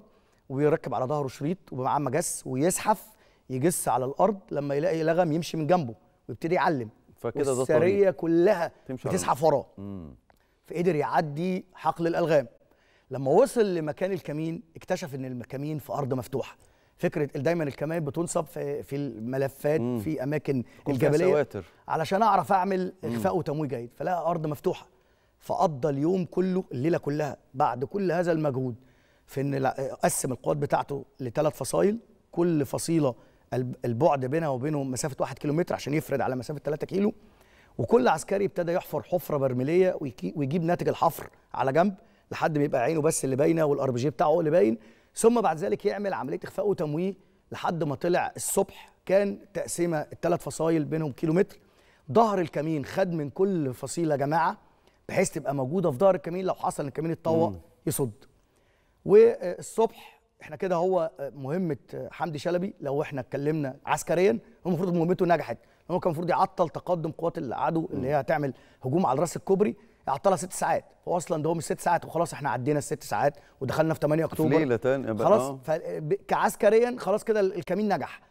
ويركب على ظهره شريط ومعاه مجس ويزحف يجس على الارض لما يلاقي لغم يمشي من جنبه ويبتدي يعلم فكده ده السريه كلها بتزحف وراه فقدر يعدي حقل الالغام لما وصل لمكان الكمين اكتشف ان الكمين في ارض مفتوحه فكره دايما الكمين بتنصب في في الملفات مم. في اماكن الجبليه علشان اعرف اعمل اخفاء وتمويه جيد فلقى ارض مفتوحه فقضى اليوم كله الليله كلها بعد كل هذا المجهود في ان قسم القوات بتاعته لثلاث فصائل كل فصيله البعد بينها وبينهم مسافه 1 كيلومتر عشان يفرد على مسافه 3 كيلو وكل عسكري ابتدى يحفر حفره برميليه ويجيب ناتج الحفر على جنب لحد ما يبقى عينه بس اللي باينه والار بي جي بتاعه اللي باين ثم بعد ذلك يعمل عمليه اخفاء وتمويه لحد ما طلع الصبح كان تقسيمه الثلاث فصائل بينهم كيلومتر ظهر الكمين خد من كل فصيله جماعه بحيث تبقى موجوده في ظهر الكمين لو حصل ان الكمين اتطوق يصد والصبح احنا كده هو مهمه حمدي شلبي لو احنا اتكلمنا عسكريا هو المفروض مهمته نجحت هو كان المفروض يعطل تقدم قوات العدو اللي هي هتعمل هجوم على راس الكوبري يعطلها ست ساعات هو اصلا ده هو مش ست ساعات وخلاص احنا عدينا الست ساعات ودخلنا في 8 اكتوبر في ليله تاني خلاص آه. كعسكريا خلاص كده الكمين نجح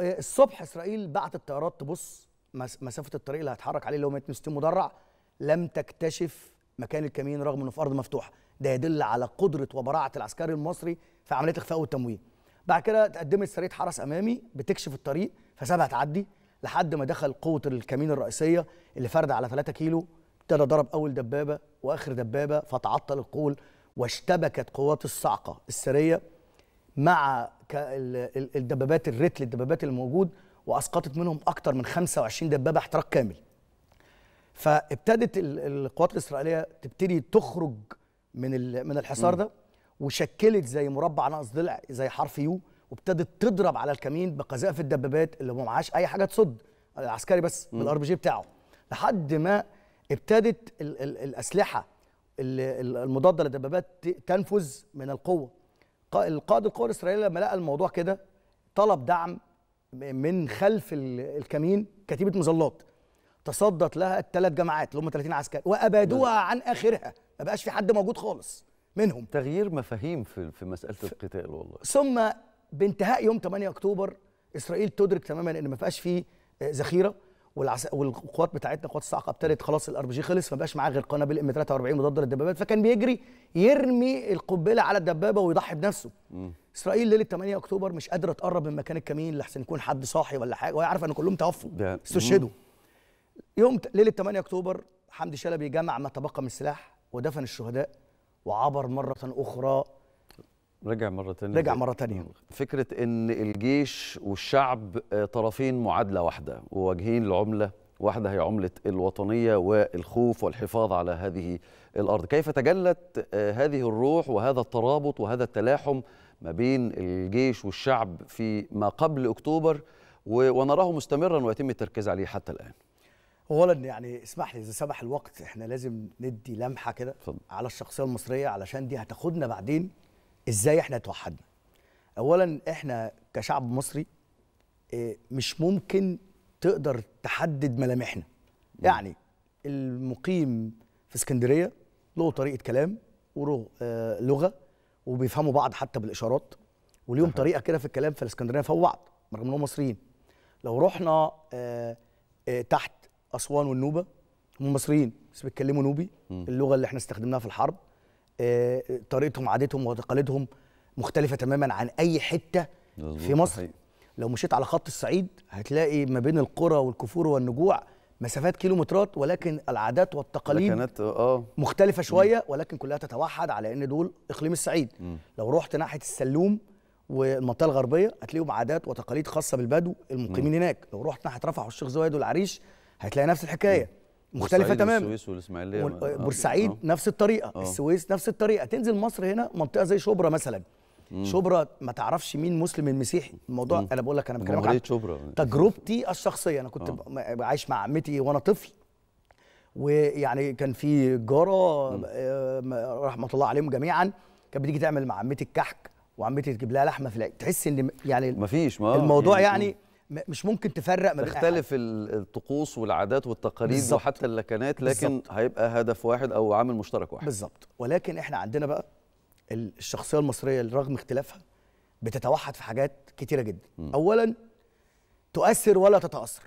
آه، الصبح اسرائيل بعتت طيارات تبص مسافه الطريق اللي هيتحرك عليه اللي هو 160 مدرع لم تكتشف مكان الكمين رغم انه في ارض مفتوحه ده يدل على قدره وبراعه العسكري المصري في عمليه الاخفاء والتمويه بعد كده تقدمت سريه حرس امامي بتكشف الطريق فسابها تعدي لحد ما دخل قوه الكمين الرئيسيه اللي فرد على 3 كيلو ابتدى ضرب اول دبابه واخر دبابه فتعطل القول واشتبكت قوات الصعقه السريه مع الدبابات الرتل الدبابات الموجود واسقطت منهم اكثر من 25 دبابه احتراق كامل فابتدت القوات الاسرائيليه تبتدي تخرج من من الحصار ده وشكلت زي مربع ناقص ضلع زي حرف يو وابتدت تضرب على الكمين بقذائف الدبابات اللي ما معهاش اي حاجه تصد العسكري بس بالار بي جي بتاعه لحد ما ابتدت الـ الـ الاسلحه المضاده للدبابات تنفذ من القوه القائد القوى الاسرائيلي لما لقى الموضوع كده طلب دعم من خلف الكمين كتيبه مظلات تصدت لها الثلاث جماعات اللي هم 30 عسكري وابادوها عن اخرها ما بقاش في حد موجود خالص منهم تغيير مفاهيم في في مساله القتال والله ثم بانتهاء يوم 8 اكتوبر اسرائيل تدرك تماما ان ما بقاش في آه، ذخيره والعس... والقوات بتاعتنا قوات الصاعقه ابتدت خلاص الار بي جي خلص ما بقاش معاه غير قنابل ام 43 مضاده للدبابات فكان بيجري يرمي القنبله على الدبابه ويضحي بنفسه م. اسرائيل ليله 8 اكتوبر مش قادره تقرب من مكان الكمين لحسن يكون حد صاحي ولا حاجه وهي عارفه ان كلهم توفوا استشهدوا يوم ليله 8 اكتوبر حمدي شلبي جمع ما تبقى من السلاح ودفن الشهداء وعبر مره اخرى رجع مرة ثانيه رجع مرة ثانيه فكرة إن الجيش والشعب آه، طرفين معادلة واحدة وواجهين لعملة واحدة هي عملة الوطنية والخوف والحفاظ على هذه الأرض كيف تجلت آه، هذه الروح وهذا الترابط وهذا التلاحم ما بين الجيش والشعب في ما قبل أكتوبر ونراه مستمرا ويتم التركيز عليه حتى الآن اولا يعني اسمح لي اذا سمح الوقت احنا لازم ندي لمحه كده على الشخصيه المصريه علشان دي هتاخدنا بعدين ازاي احنا توحدنا اولا احنا كشعب مصري آه، مش ممكن تقدر تحدد ملامحنا يعني المقيم في اسكندريه له طريقه كلام وله آه، لغه وبيفهموا بعض حتى بالاشارات وليهم طريقه كده في الكلام في الاسكندريه فوق بعض رغم انهم مصريين لو رحنا آه، تحت اسوان والنوبه هم مصريين بس بيتكلموا نوبي م. اللغه اللي احنا استخدمناها في الحرب آه، طريقتهم عاداتهم وتقاليدهم مختلفه تماما عن اي حته في مصر لو مشيت على خط الصعيد هتلاقي ما بين القرى والكفور والنجوع مسافات كيلومترات ولكن العادات والتقاليد آه. مختلفه شويه ولكن كلها تتوحد على ان دول اقليم الصعيد لو رحت ناحيه السلوم والمنطقه الغربيه هتلاقيهم عادات وتقاليد خاصه بالبدو المقيمين هناك لو رحت ناحيه رفح والشيخ زويد والعريش هتلاقي نفس الحكايه مختلفه تماما السويس والاسماعيليه آه، آه، بورسعيد أوه. نفس الطريقه أوه. السويس نفس الطريقه تنزل مصر هنا منطقه زي شبرا مثلا مم. شبرا ما تعرفش مين مسلم المسيحي الموضوع مم. انا بقول لك انا بكلمك عن شبرا تجربتي الشخصيه انا كنت أوه. عايش مع عمتي وانا طفل ويعني كان في جاره آه، رحمه الله عليهم جميعا كانت بتيجي تعمل مع عمتي الكحك وعمتي تجيب لها لحمه في العيد تحس ان يعني مفيش ما الموضوع يعني مش ممكن تفرق ما تختلف الطقوس والعادات والتقاليد بالزبط. وحتى اللكنات لكن بالزبط. هيبقى هدف واحد او عامل مشترك واحد بالظبط ولكن احنا عندنا بقى الشخصيه المصريه رغم اختلافها بتتوحد في حاجات كتيره جدا م. اولا تؤثر ولا تتاثر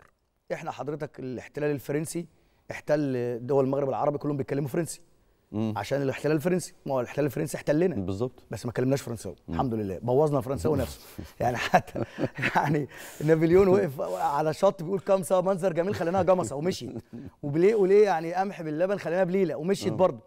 احنا حضرتك الاحتلال الفرنسي احتل دول المغرب العربي كلهم بيتكلموا فرنسي مم. عشان الاحتلال الفرنسي ما هو الاحتلال الفرنسي احتلنا بالظبط بس ما كلمناش فرنساوي الحمد لله بوظنا الفرنساوي نفسه يعني حتى يعني نابليون وقف على شط بيقول كمسه منظر جميل خليناها جمصه ومشيت وبلي وليه يعني قمح باللبن خليناها بليله ومشيت آه. برضه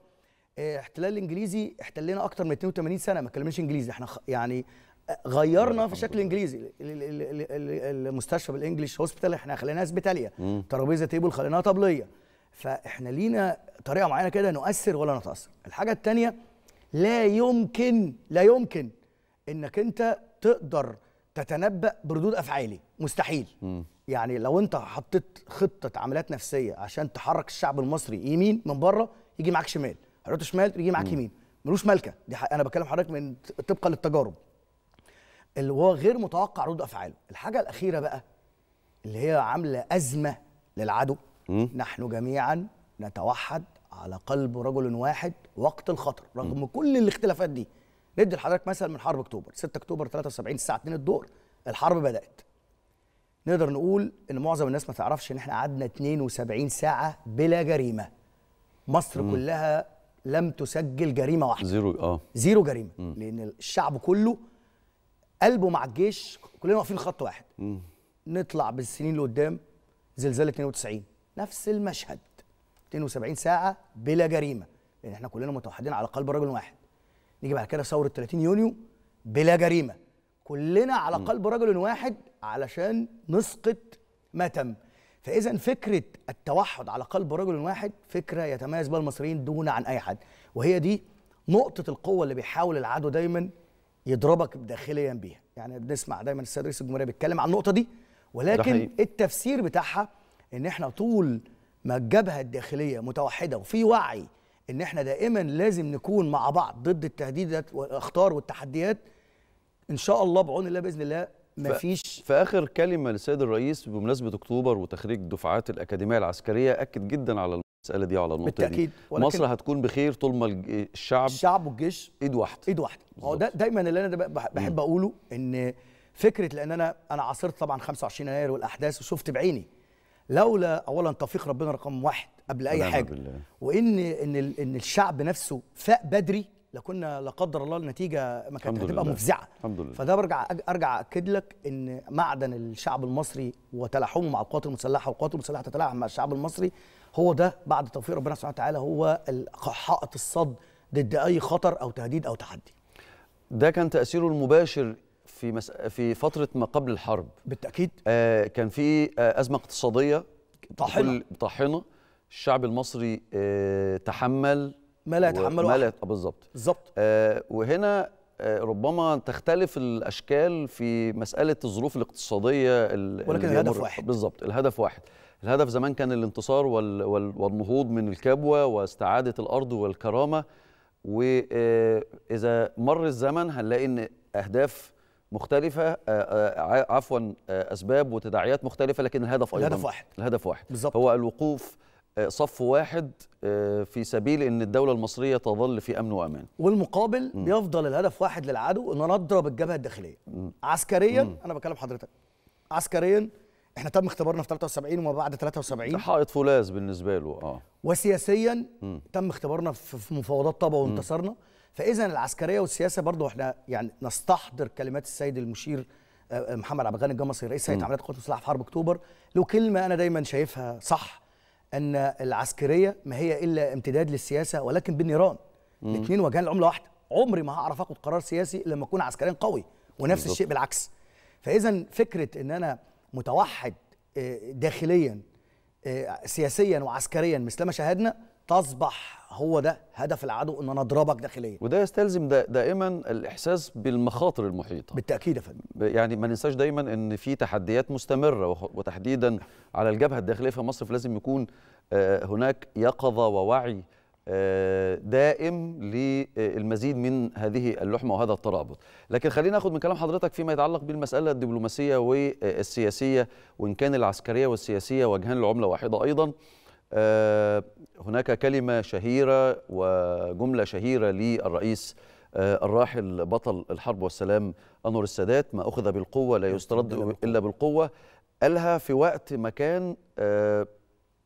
الاحتلال آه، الانجليزي احتلنا اكتر من 82 سنه ما اتكلمناش انجليزي احنا يعني آه، غيرنا في شكل انجليزي المستشفى بالانجلش هوسبيتال احنا خليناها اسبيتاليا ترابيزه تيبل خليناها طبليه فاحنا لينا طريقه معينه كده نؤثر ولا نتاثر الحاجه الثانيه لا يمكن لا يمكن انك انت تقدر تتنبأ بردود افعالي مستحيل يعني لو انت حطيت خطه عمليات نفسيه عشان تحرك الشعب المصري يمين من بره يجي معاك شمال حركته شمال يجي معاك يمين ملوش مالكه دي حق. انا بكلم حضرتك من طبقا للتجارب اللي هو غير متوقع ردود افعاله الحاجه الاخيره بقى اللي هي عامله ازمه للعدو نحن جميعا نتوحد على قلب رجل واحد وقت الخطر رغم م. كل الاختلافات دي ندي لحضرتك مثل من حرب اكتوبر 6 اكتوبر 73 الساعه 2 الدور الحرب بدات نقدر نقول ان معظم الناس ما تعرفش ان احنا قعدنا 72 ساعه بلا جريمه مصر م. كلها لم تسجل جريمه واحده زيرو اه زيرو جريمه م. لان الشعب كله قلبه مع الجيش كلنا واقفين خط واحد م. نطلع بالسنين اللي قدام زلزال 92 نفس المشهد 72 ساعه بلا جريمه لان احنا كلنا متوحدين على قلب رجل واحد نيجي بعد كده ثوره 30 يونيو بلا جريمه كلنا على قلب رجل واحد علشان نسقط ما تم فاذا فكره التوحد على قلب رجل واحد فكره يتميز بها المصريين دون عن اي حد وهي دي نقطه القوه اللي بيحاول العدو دايما يضربك داخليا بيها يعني بنسمع دايما السيد رئيس الجمهوريه بيتكلم عن النقطه دي ولكن التفسير بتاعها ان احنا طول ما الجبهه الداخليه متوحده وفي وعي ان احنا دائما لازم نكون مع بعض ضد التهديدات والاخطار والتحديات ان شاء الله بعون الله باذن الله ما فيش في اخر كلمه للسيد الرئيس بمناسبه اكتوبر وتخريج دفعات الاكاديميه العسكريه اكد جدا على المساله دي على النقطه بالتأكيد دي مصر هتكون بخير طول ما الشعب الشعب والجيش ايد واحده ايد واحده هو ده دايما اللي انا بحب اقوله ان فكره لان انا انا عاصرت طبعا 25 يناير والاحداث وشفت بعيني لولا اولا توفيق ربنا رقم واحد قبل اي حاجه بالله. وان ان ان الشعب نفسه فاق بدري لكنا لا قدر الله النتيجه ما كانت هتبقى لله. مفزعه الحمد لله. فده برجع ارجع اكد لك ان معدن الشعب المصري وتلاحمه مع القوات المسلحه والقوات المسلحه تتلاحم مع الشعب المصري هو ده بعد توفيق ربنا سبحانه وتعالى هو حائط الصد ضد اي خطر او تهديد او تحدي ده كان تاثيره المباشر في مس... في فتره ما قبل الحرب بالتاكيد آه كان في آه ازمه اقتصاديه طاحنه طاحنه الشعب المصري آه تحمل ما لا يتحمله ما لا بالظبط بالظبط آه وهنا آه، ربما تختلف الاشكال في مساله الظروف الاقتصاديه ولكن الهدف واحد بالظبط الهدف واحد الهدف زمان كان الانتصار والنهوض من الكبوه واستعاده الارض والكرامه واذا آه، مر الزمن هنلاقي ان اهداف مختلفة آه، آه، عفوا آه، أسباب وتداعيات مختلفة لكن الهدف أيضا الهدف واحد الهدف واحد بالزبط. هو الوقوف صف واحد في سبيل ان الدوله المصريه تظل في امن وامان والمقابل م. بيفضل الهدف واحد للعدو ان نضرب الجبهه الداخليه م. عسكريا م. انا بكلم حضرتك عسكريا احنا تم اختبارنا في 73 وما بعد 73 حائط فولاذ بالنسبه له اه وسياسيا م. تم اختبارنا في مفاوضات طبع وانتصرنا م. فاذا العسكريه والسياسه برضه احنا يعني نستحضر كلمات السيد المشير آه، آه، محمد عبد الغني الجمصي رئيس هيئه عمليات قوات المسلحه في حرب اكتوبر له كلمه انا دايما شايفها صح ان العسكريه ما هي الا امتداد للسياسه ولكن بالنيران الاثنين وجهان العمله واحده عمري ما هعرف اخد قرار سياسي لما اكون عسكريا قوي ونفس الشيء بالعكس فاذا فكره ان انا متوحد آه، داخليا سياسيا وعسكريا مثلما شاهدنا تصبح هو ده هدف العدو ان انا اضربك داخليا وده يستلزم دا دائما الاحساس بالمخاطر المحيطه بالتاكيد يا فندم يعني ما ننساش دايما ان في تحديات مستمره وتحديدا على الجبهه الداخليه في مصر فلازم يكون آه، هناك يقظه ووعي آه، دائم للمزيد من هذه اللحمه وهذا الترابط لكن خلينا ناخد من كلام حضرتك فيما يتعلق بالمساله الدبلوماسيه والسياسيه وان كان العسكريه والسياسيه وجهان العمله واحده ايضا آه، هناك كلمة شهيرة وجملة شهيرة للرئيس آه، الراحل بطل الحرب والسلام أنور السادات ما أخذ بالقوة لا يسترد إلا بالقوة قالها في وقت ما كان آه،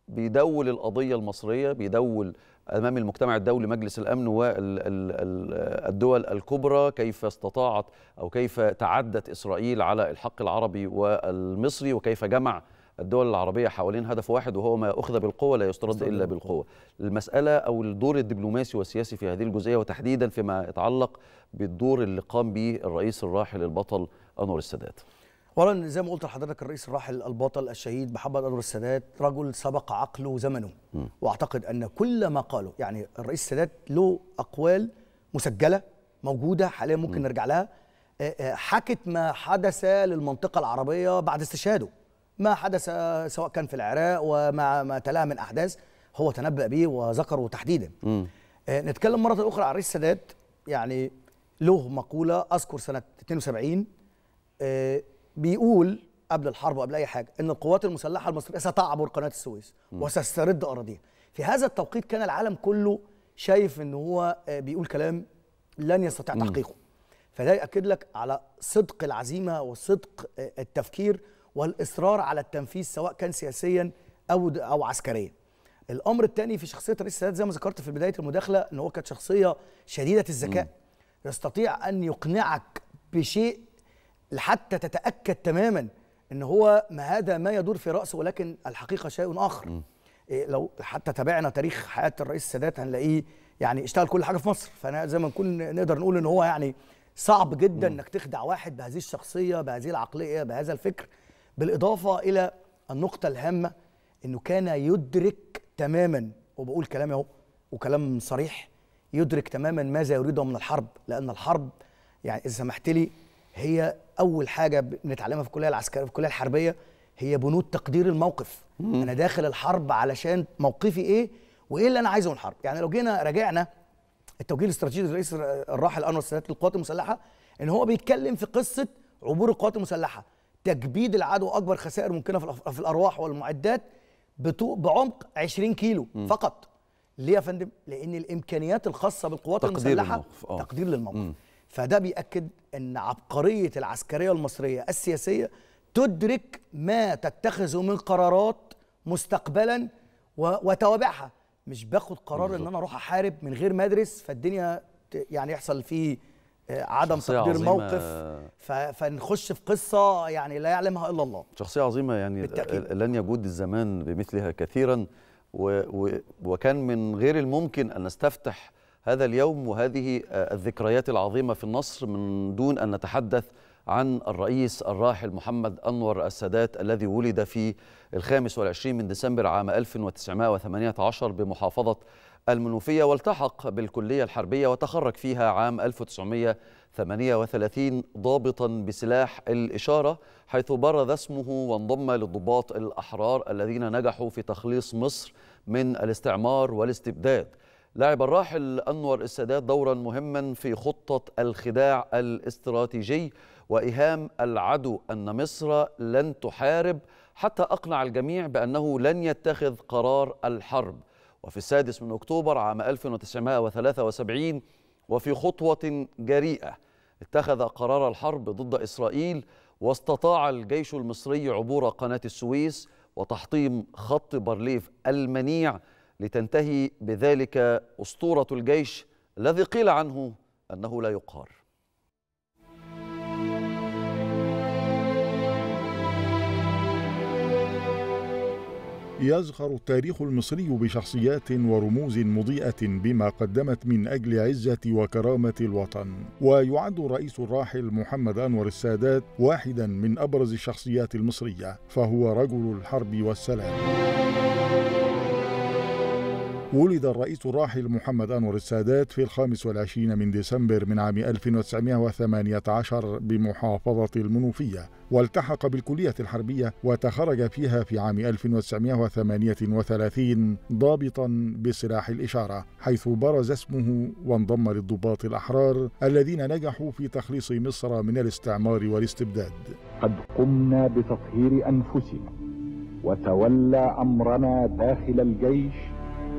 بيدول القضية المصرية بيدول أمام المجتمع الدولي مجلس الأمن والدول الكبرى كيف استطاعت أو كيف تعدت إسرائيل على الحق العربي والمصري وكيف جمع الدول العربية حوالين هدف واحد وهو ما أخذ بالقوة لا يسترد إلا بالقوة المسألة أو الدور الدبلوماسي والسياسي في هذه الجزئية وتحديدا فيما يتعلق بالدور اللي قام به الرئيس الراحل البطل أنور السادات اولا زي ما قلت لحضرتك الرئيس الراحل البطل الشهيد محمد انور السادات رجل سبق عقله زمنه واعتقد ان كل ما قاله يعني الرئيس السادات له اقوال مسجله موجوده حاليا ممكن نرجع لها آه، آه، حكت ما حدث للمنطقه العربيه بعد استشهاده ما حدث آه، سواء كان في العراق وما ما تلاه من احداث هو تنبأ به وذكره تحديدا مم. آه، نتكلم مره اخرى عن الرئيس السادات يعني له مقوله اذكر سنه 72 آه، بيقول قبل الحرب وقبل اي حاجه ان القوات المسلحه المصريه ستعبر قناه السويس وستسترد اراضيها في هذا التوقيت كان العالم كله شايف ان هو بيقول كلام لن يستطيع تحقيقه فده ياكد لك على صدق العزيمه وصدق التفكير والاصرار على التنفيذ سواء كان سياسيا او او عسكريا. الامر الثاني في شخصيه رئيس السادات زي ما ذكرت في بدايه المداخله ان هو كانت شخصيه شديده الذكاء يستطيع ان يقنعك بشيء حتى تتاكد تماما ان هو ما هذا ما يدور في راسه ولكن الحقيقه شيء اخر. إيه لو حتى تابعنا تاريخ حياه الرئيس السادات هنلاقيه يعني اشتغل كل حاجه في مصر فانا زي ما نكون نقدر نقول ان هو يعني صعب جدا انك تخدع واحد بهذه الشخصيه بهذه العقليه بهذا الفكر بالاضافه الى النقطه الهامه انه كان يدرك تماما وبقول كلام اهو وكلام صريح يدرك تماما ماذا يريده من الحرب لان الحرب يعني اذا سمحت لي هي اول حاجه بنتعلمها في الكليه العسكريه في الكليه الحربيه هي بنود تقدير الموقف مم. انا داخل الحرب علشان موقفي ايه وايه اللي انا عايزه من الحرب يعني لو جينا راجعنا التوجيه الاستراتيجي للرئيس الراحل انور السادات للقوات المسلحه ان هو بيتكلم في قصه عبور القوات المسلحه تكبيد العدو اكبر خسائر ممكنه في الارواح والمعدات بعمق 20 كيلو م. فقط ليه يا فندم لان الامكانيات الخاصه بالقوات تقدير المسلحه الموقف. آه. تقدير للموقف م. فده بيأكد أن عبقرية العسكرية المصرية السياسية تدرك ما تتخذه من قرارات مستقبلا وتوابعها مش باخد قرار ان انا اروح احارب من غير ما ادرس فالدنيا يعني يحصل فيه آه، عدم تقدير موقف فنخش في قصه يعني لا يعلمها الا الله شخصيه عظيمه يعني بالتأكيد. آه، لن يجود الزمان بمثلها كثيرا و و وكان من غير الممكن ان نستفتح هذا اليوم وهذه آه، الذكريات العظيمه في النصر من دون ان نتحدث عن الرئيس الراحل محمد أنور السادات الذي ولد في الخامس والعشرين من ديسمبر عام 1918 بمحافظة المنوفية والتحق بالكلية الحربية وتخرج فيها عام 1938 ضابطا بسلاح الإشارة حيث برز اسمه وانضم للضباط الأحرار الذين نجحوا في تخليص مصر من الاستعمار والاستبداد لعب الراحل أنور السادات دورا مهما في خطة الخداع الاستراتيجي وإيهام العدو أن مصر لن تحارب حتى أقنع الجميع بأنه لن يتخذ قرار الحرب وفي السادس من أكتوبر عام 1973 وفي خطوة جريئة اتخذ قرار الحرب ضد إسرائيل واستطاع الجيش المصري عبور قناة السويس وتحطيم خط بارليف المنيع لتنتهي بذلك أسطورة الجيش الذي قيل عنه أنه لا يقهر يزخر التاريخ المصري بشخصيات ورموز مضيئة بما قدمت من أجل عزة وكرامة الوطن ويعد الرئيس الراحل محمد أنور السادات واحدا من أبرز الشخصيات المصرية فهو رجل الحرب والسلام ولد الرئيس الراحل محمد أنور السادات في الخامس والعشرين من ديسمبر من عام 1918 بمحافظة المنوفية والتحق بالكلية الحربية وتخرج فيها في عام 1938 ضابطا بسلاح الإشارة حيث برز اسمه وانضم للضباط الأحرار الذين نجحوا في تخليص مصر من الاستعمار والاستبداد قد قمنا بتطهير أنفسنا وتولى أمرنا داخل الجيش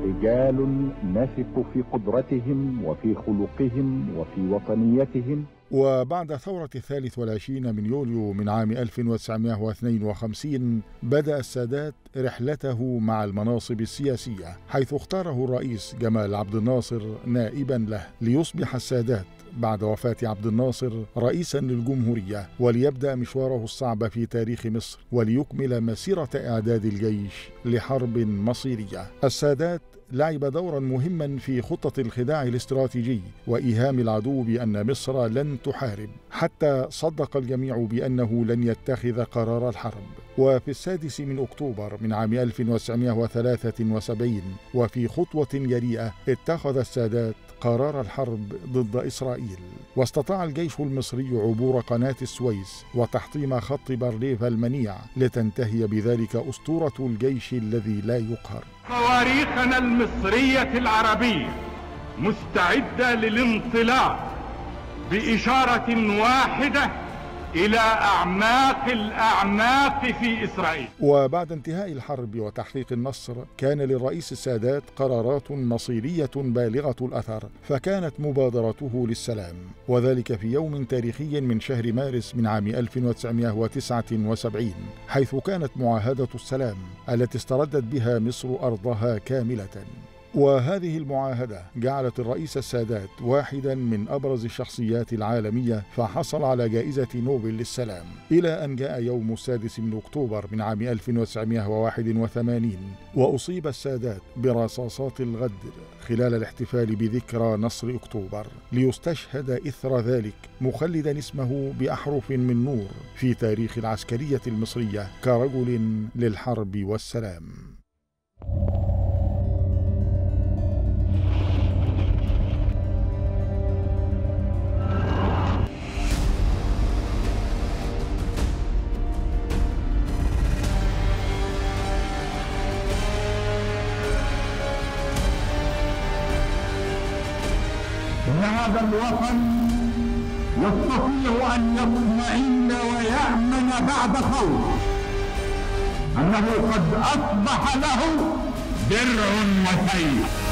رجال نثق في قدرتهم وفي خلقهم وفي وطنيتهم وبعد ثورة الثالث والعشرين من يوليو من عام 1952 بدأ السادات رحلته مع المناصب السياسية حيث اختاره الرئيس جمال عبد الناصر نائبا له ليصبح السادات بعد وفاة عبد الناصر رئيسا للجمهورية وليبدأ مشواره الصعب في تاريخ مصر وليكمل مسيرة إعداد الجيش لحرب مصيرية السادات لعب دورا مهما في خطة الخداع الاستراتيجي وإيهام العدو بأن مصر لن تحارب حتى صدق الجميع بأنه لن يتخذ قرار الحرب وفي السادس من أكتوبر من عام 1973 وفي خطوة جريئة اتخذ السادات قرار الحرب ضد إسرائيل واستطاع الجيش المصري عبور قناة السويس وتحطيم خط بارليف المنيع لتنتهي بذلك أسطورة الجيش الذي لا يقهر صواريخنا المصرية العربية مستعدة للانطلاق بإشارة واحدة إلى أعماق الأعماق في إسرائيل وبعد انتهاء الحرب وتحقيق النصر كان للرئيس السادات قرارات مصيرية بالغة الأثر فكانت مبادرته للسلام وذلك في يوم تاريخي من شهر مارس من عام 1979 حيث كانت معاهدة السلام التي استردت بها مصر أرضها كاملة وهذه المعاهدة جعلت الرئيس السادات واحدا من أبرز الشخصيات العالمية فحصل على جائزة نوبل للسلام إلى أن جاء يوم السادس من أكتوبر من عام 1981 وأصيب السادات برصاصات الغدر خلال الاحتفال بذكرى نصر أكتوبر ليستشهد إثر ذلك مخلدا اسمه بأحرف من نور في تاريخ العسكرية المصرية كرجل للحرب والسلام هذا الوطن يستطيع أن يطمئن ويأمن بعد خوف أنه قد أصبح له درع وسيف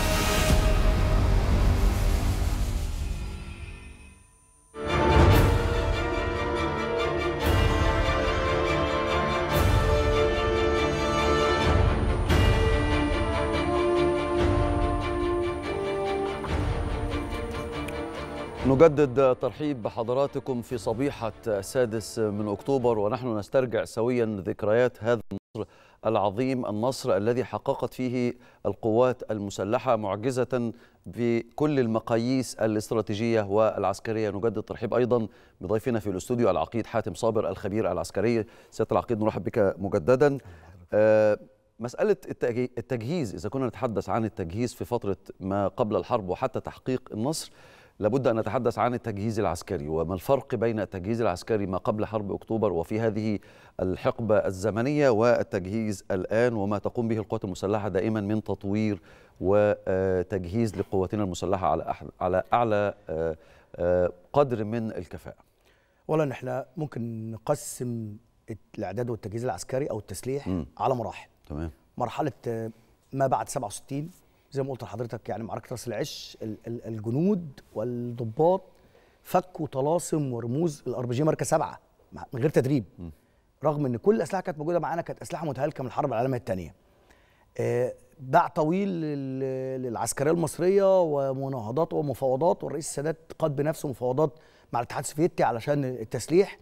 نجدد ترحيب بحضراتكم في صبيحة السادس من أكتوبر ونحن نسترجع سويا ذكريات هذا النصر العظيم النصر الذي حققت فيه القوات المسلحة معجزة بكل المقاييس الاستراتيجية والعسكرية نجدد ترحيب أيضا بضيفنا في الاستوديو العقيد حاتم صابر الخبير العسكري سيادة العقيد نرحب بك مجددا آه، مسألة التجهيز إذا كنا نتحدث عن التجهيز في فترة ما قبل الحرب وحتى تحقيق النصر لابد أن نتحدث عن التجهيز العسكري وما الفرق بين التجهيز العسكري ما قبل حرب أكتوبر وفي هذه الحقبة الزمنية والتجهيز الآن وما تقوم به القوات المسلحة دائما من تطوير وتجهيز لقواتنا المسلحة على على أعلى آه، آه، قدر من الكفاءة ولا نحن ممكن نقسم الاعداد والتجهيز العسكري او التسليح م. على مراحل تمام مرحله آه، ما بعد 67 زي ما قلت لحضرتك يعني معركه راس العش الجنود والضباط فكوا طلاسم ورموز الار بي جي ماركه سبعه من غير تدريب رغم ان كل الاسلحه كانت موجوده معانا كانت اسلحه متهالكه من الحرب العالميه الثانيه. آه، باع طويل للعسكريه المصريه ومناهضات ومفاوضات والرئيس السادات قاد بنفسه مفاوضات مع الاتحاد السوفيتي علشان التسليح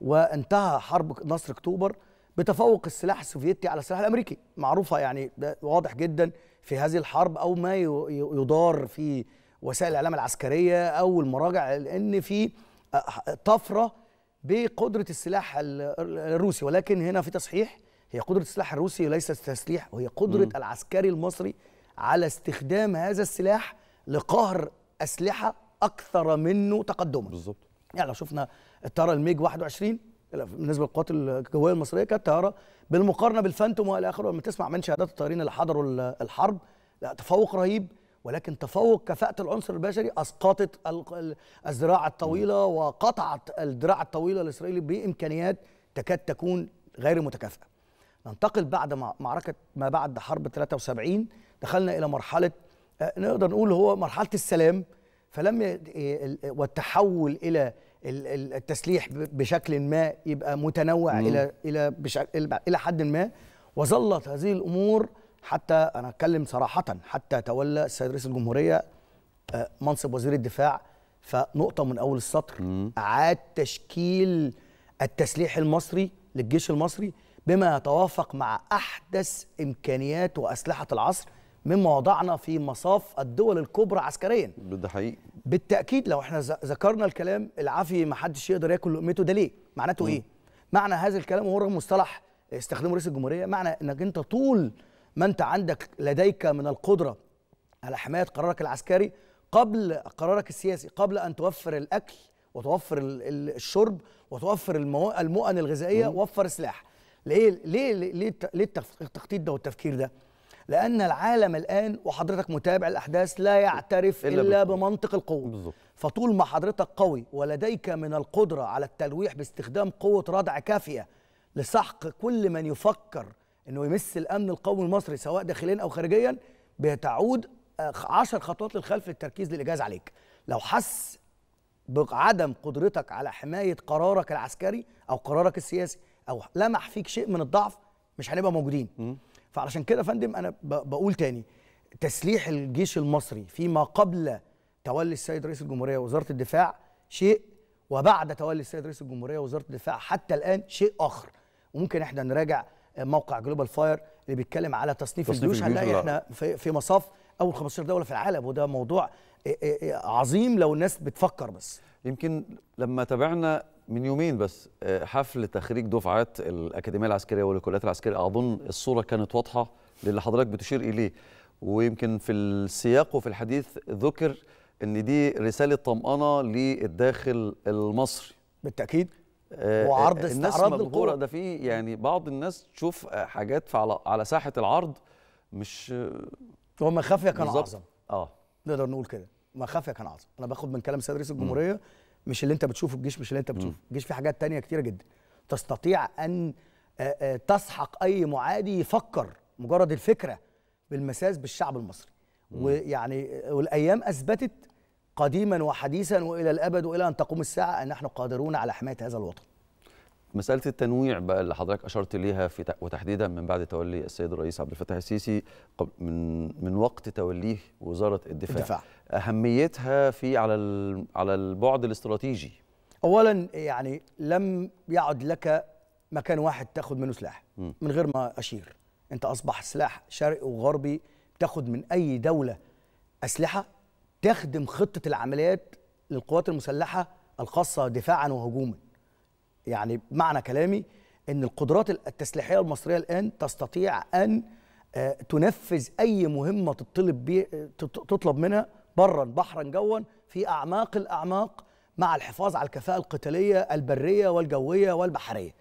وانتهى حرب نصر اكتوبر بتفوق السلاح السوفيتي على السلاح الامريكي معروفه يعني ده واضح جدا في هذه الحرب او ما يدار في وسائل الاعلام العسكريه او المراجع لان في طفره بقدره السلاح الروسي ولكن هنا في تصحيح هي قدره السلاح الروسي ليست تسليح وهي قدره العسكري المصري على استخدام هذا السلاح لقهر اسلحه اكثر منه تقدما بالظبط يعني لو شفنا الطاره الميج 21 بالنسبه للقوات الجويه المصريه كانت طياره بالمقارنه بالفانتوم والى اخره لما تسمع من شهادات الطيارين اللي حضروا الحرب لا تفوق رهيب ولكن تفوق كفاءة العنصر البشري أسقطت الذراع الطويلة وقطعت الذراع الطويلة الإسرائيلي بإمكانيات تكاد تكون غير متكافئة ننتقل بعد معركة ما بعد حرب 73 دخلنا إلى مرحلة آه، نقدر نقول هو مرحلة السلام فلم والتحول إلى التسليح بشكل ما يبقى متنوع مم. الى الى بشكل الى حد ما وظلت هذه الامور حتى انا اتكلم صراحه حتى تولى السيد رئيس الجمهوريه آه، منصب وزير الدفاع فنقطه من اول السطر اعاد تشكيل التسليح المصري للجيش المصري بما يتوافق مع احدث امكانيات واسلحه العصر من مواضعنا في مصاف الدول الكبرى عسكريا ده حقيقي بالتاكيد لو احنا ذكرنا الكلام العافي ما حدش يقدر ياكل لقمته ده ليه معناته ايه معنى هذا الكلام رغم مصطلح استخدمه رئيس الجمهوريه معنى انك انت طول ما انت عندك لديك من القدره على حمايه قرارك العسكري قبل قرارك السياسي قبل ان توفر الاكل وتوفر الشرب وتوفر المؤن الغذائيه ووفر السلاح ليه ليه ليه, ليه التخطيط ده والتفكير ده لان العالم الان وحضرتك متابع الاحداث لا يعترف الا, إلا بمنطق القوه بالزبط. فطول ما حضرتك قوي ولديك من القدره على التلويح باستخدام قوه ردع كافيه لسحق كل من يفكر انه يمس الامن القومي المصري سواء داخليا او خارجيا بتعود آه، عشر خطوات للخلف للتركيز للإجاز عليك لو حس بعدم قدرتك على حمايه قرارك العسكري او قرارك السياسي او لمح فيك شيء من الضعف مش هنبقى موجودين فعلشان كده فندم انا بقول تاني تسليح الجيش المصري فيما قبل تولي السيد رئيس الجمهوريه وزاره الدفاع شيء وبعد تولي السيد رئيس الجمهوريه وزاره الدفاع حتى الان شيء اخر وممكن احنا نراجع موقع جلوبال فاير اللي بيتكلم على تصنيف, تصنيف الجيوش هنلاقي احنا في, في مصاف اول 15 دوله في العالم وده موضوع عظيم لو الناس بتفكر بس يمكن لما تابعنا من يومين بس آه، حفل تخريج دفعات الاكاديميه العسكريه والكليات العسكريه اظن الصوره كانت واضحه للي حضرتك بتشير اليه ويمكن في السياق وفي الحديث ذكر ان دي رساله طمانه للداخل المصري بالتاكيد آه، آه، وعرض استعراض القوة ده في يعني بعض الناس تشوف حاجات على على ساحه العرض مش هو ما كان اعظم اه نقدر نقول كده ما كان اعظم انا باخد من كلام سيد رئيس الجمهوريه م. مش اللي انت بتشوفه الجيش مش اللي انت بتشوفه الجيش فيه حاجات تانية كتيرة جدا تستطيع ان آه، آه، تسحق اي معادي يفكر مجرد الفكره بالمساس بالشعب المصري ويعني آه، والايام اثبتت قديما وحديثا والى الابد والى ان تقوم الساعه ان نحن قادرون على حمايه هذا الوطن مسألة التنويع بقى اللي حضرتك أشرت ليها في وتحديدا من بعد تولي السيد الرئيس عبد الفتاح السيسي من من وقت توليه وزارة الدفاع, الدفاع. أهميتها في على على البعد الاستراتيجي أولا يعني لم يعد لك مكان واحد تاخد منه سلاح م. من غير ما أشير أنت أصبح سلاح شرقي وغربي تاخذ من أي دولة أسلحة تخدم خطة العمليات للقوات المسلحة الخاصة دفاعا وهجوما يعني معنى كلامي ان القدرات التسليحيه المصريه الان تستطيع ان آه، تنفذ اي مهمه تطلب تطلب منها برا بحرا جوا في اعماق الاعماق مع الحفاظ على الكفاءه القتاليه البريه والجويه والبحريه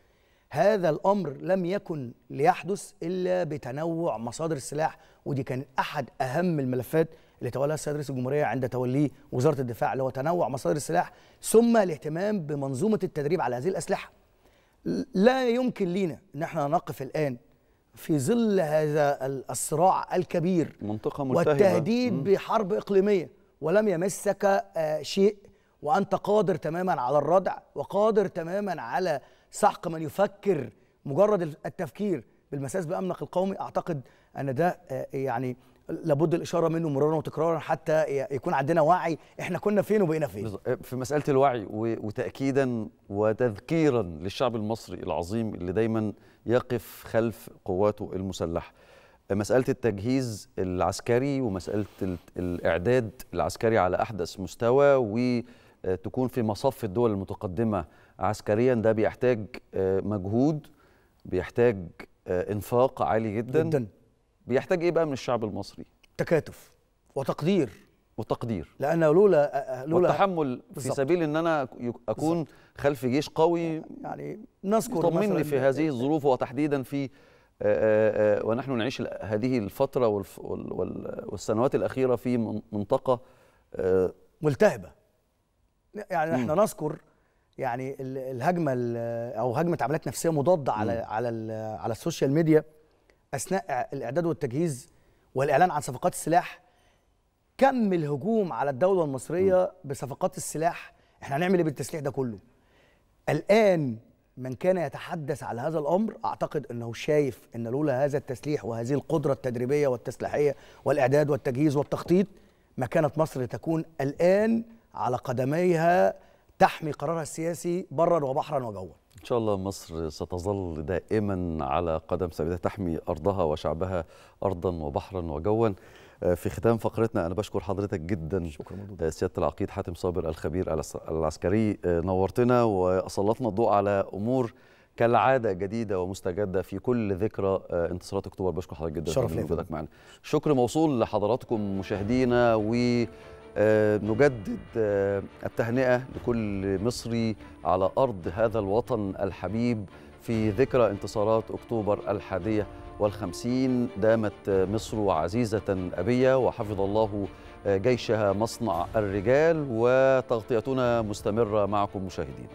هذا الامر لم يكن ليحدث الا بتنوع مصادر السلاح ودي كانت احد اهم الملفات اللي تولاها السيد رئيس الجمهوريه عند توليه وزاره الدفاع اللي هو تنوع مصادر السلاح ثم الاهتمام بمنظومه التدريب على هذه الاسلحه لا يمكن لينا ان احنا نقف الان في ظل هذا الصراع الكبير منطقة ملتهبة والتهديد مم. بحرب إقليمية ولم يمسك آه، شيء وأنت قادر تماما على الردع وقادر تماما على سحق من يفكر مجرد التفكير بالمساس بأمنك القومي أعتقد أن ده آه، يعني لابد الاشاره منه مرارا وتكرارا حتى يكون عندنا وعي احنا كنا فين وبقينا فين إيه، في مساله الوعي وتاكيدا وتذكيرا للشعب المصري العظيم اللي دايما يقف خلف قواته المسلحه مساله التجهيز العسكري ومساله الاعداد العسكري على احدث مستوى وتكون في مصف الدول المتقدمه عسكريا ده بيحتاج آه، مجهود بيحتاج آه، انفاق عالي جدا, جداً. بيحتاج ايه بقى من الشعب المصري تكاتف وتقدير وتقدير لان لولا لولا والتحمل في سبيل ان انا اكون بالزبط. خلف جيش قوي يعني نذكر طمني في هذه الظروف وتحديدا في آآ آآ ونحن نعيش هذه الفتره والف والسنوات الاخيره في منطقه ملتهبه يعني احنا نذكر يعني الهجمه او هجمه عمليات نفسيه مضاده على على على السوشيال ميديا اثناء الاعداد والتجهيز والاعلان عن صفقات السلاح كم الهجوم على الدوله المصريه بصفقات السلاح احنا هنعمل ايه بالتسليح ده كله الان من كان يتحدث على هذا الامر اعتقد انه شايف ان لولا هذا التسليح وهذه القدره التدريبيه والتسليحيه والاعداد والتجهيز والتخطيط ما كانت مصر تكون الان على قدميها تحمي قرارها السياسي برا وبحرا وجوا إن شاء الله مصر ستظل دائما على قدم ثابتة تحمي أرضها وشعبها أرضا وبحرا وجوا آه، في ختام فقرتنا أنا بشكر حضرتك جدا شكرا آه، سيادة العقيد حاتم صابر الخبير العسكري آه، نورتنا وسلطنا الضوء على أمور كالعادة جديدة ومستجدة في كل ذكرى انتصارات أكتوبر بشكر حضرتك جدا شرف لي معنا شكر موصول لحضراتكم مشاهدينا و آه، نجدد آه، التهنئة لكل مصري على أرض هذا الوطن الحبيب في ذكرى انتصارات أكتوبر الحادية والخمسين دامت مصر عزيزة أبية وحفظ الله آه، جيشها مصنع الرجال وتغطيتنا مستمرة معكم مشاهدينا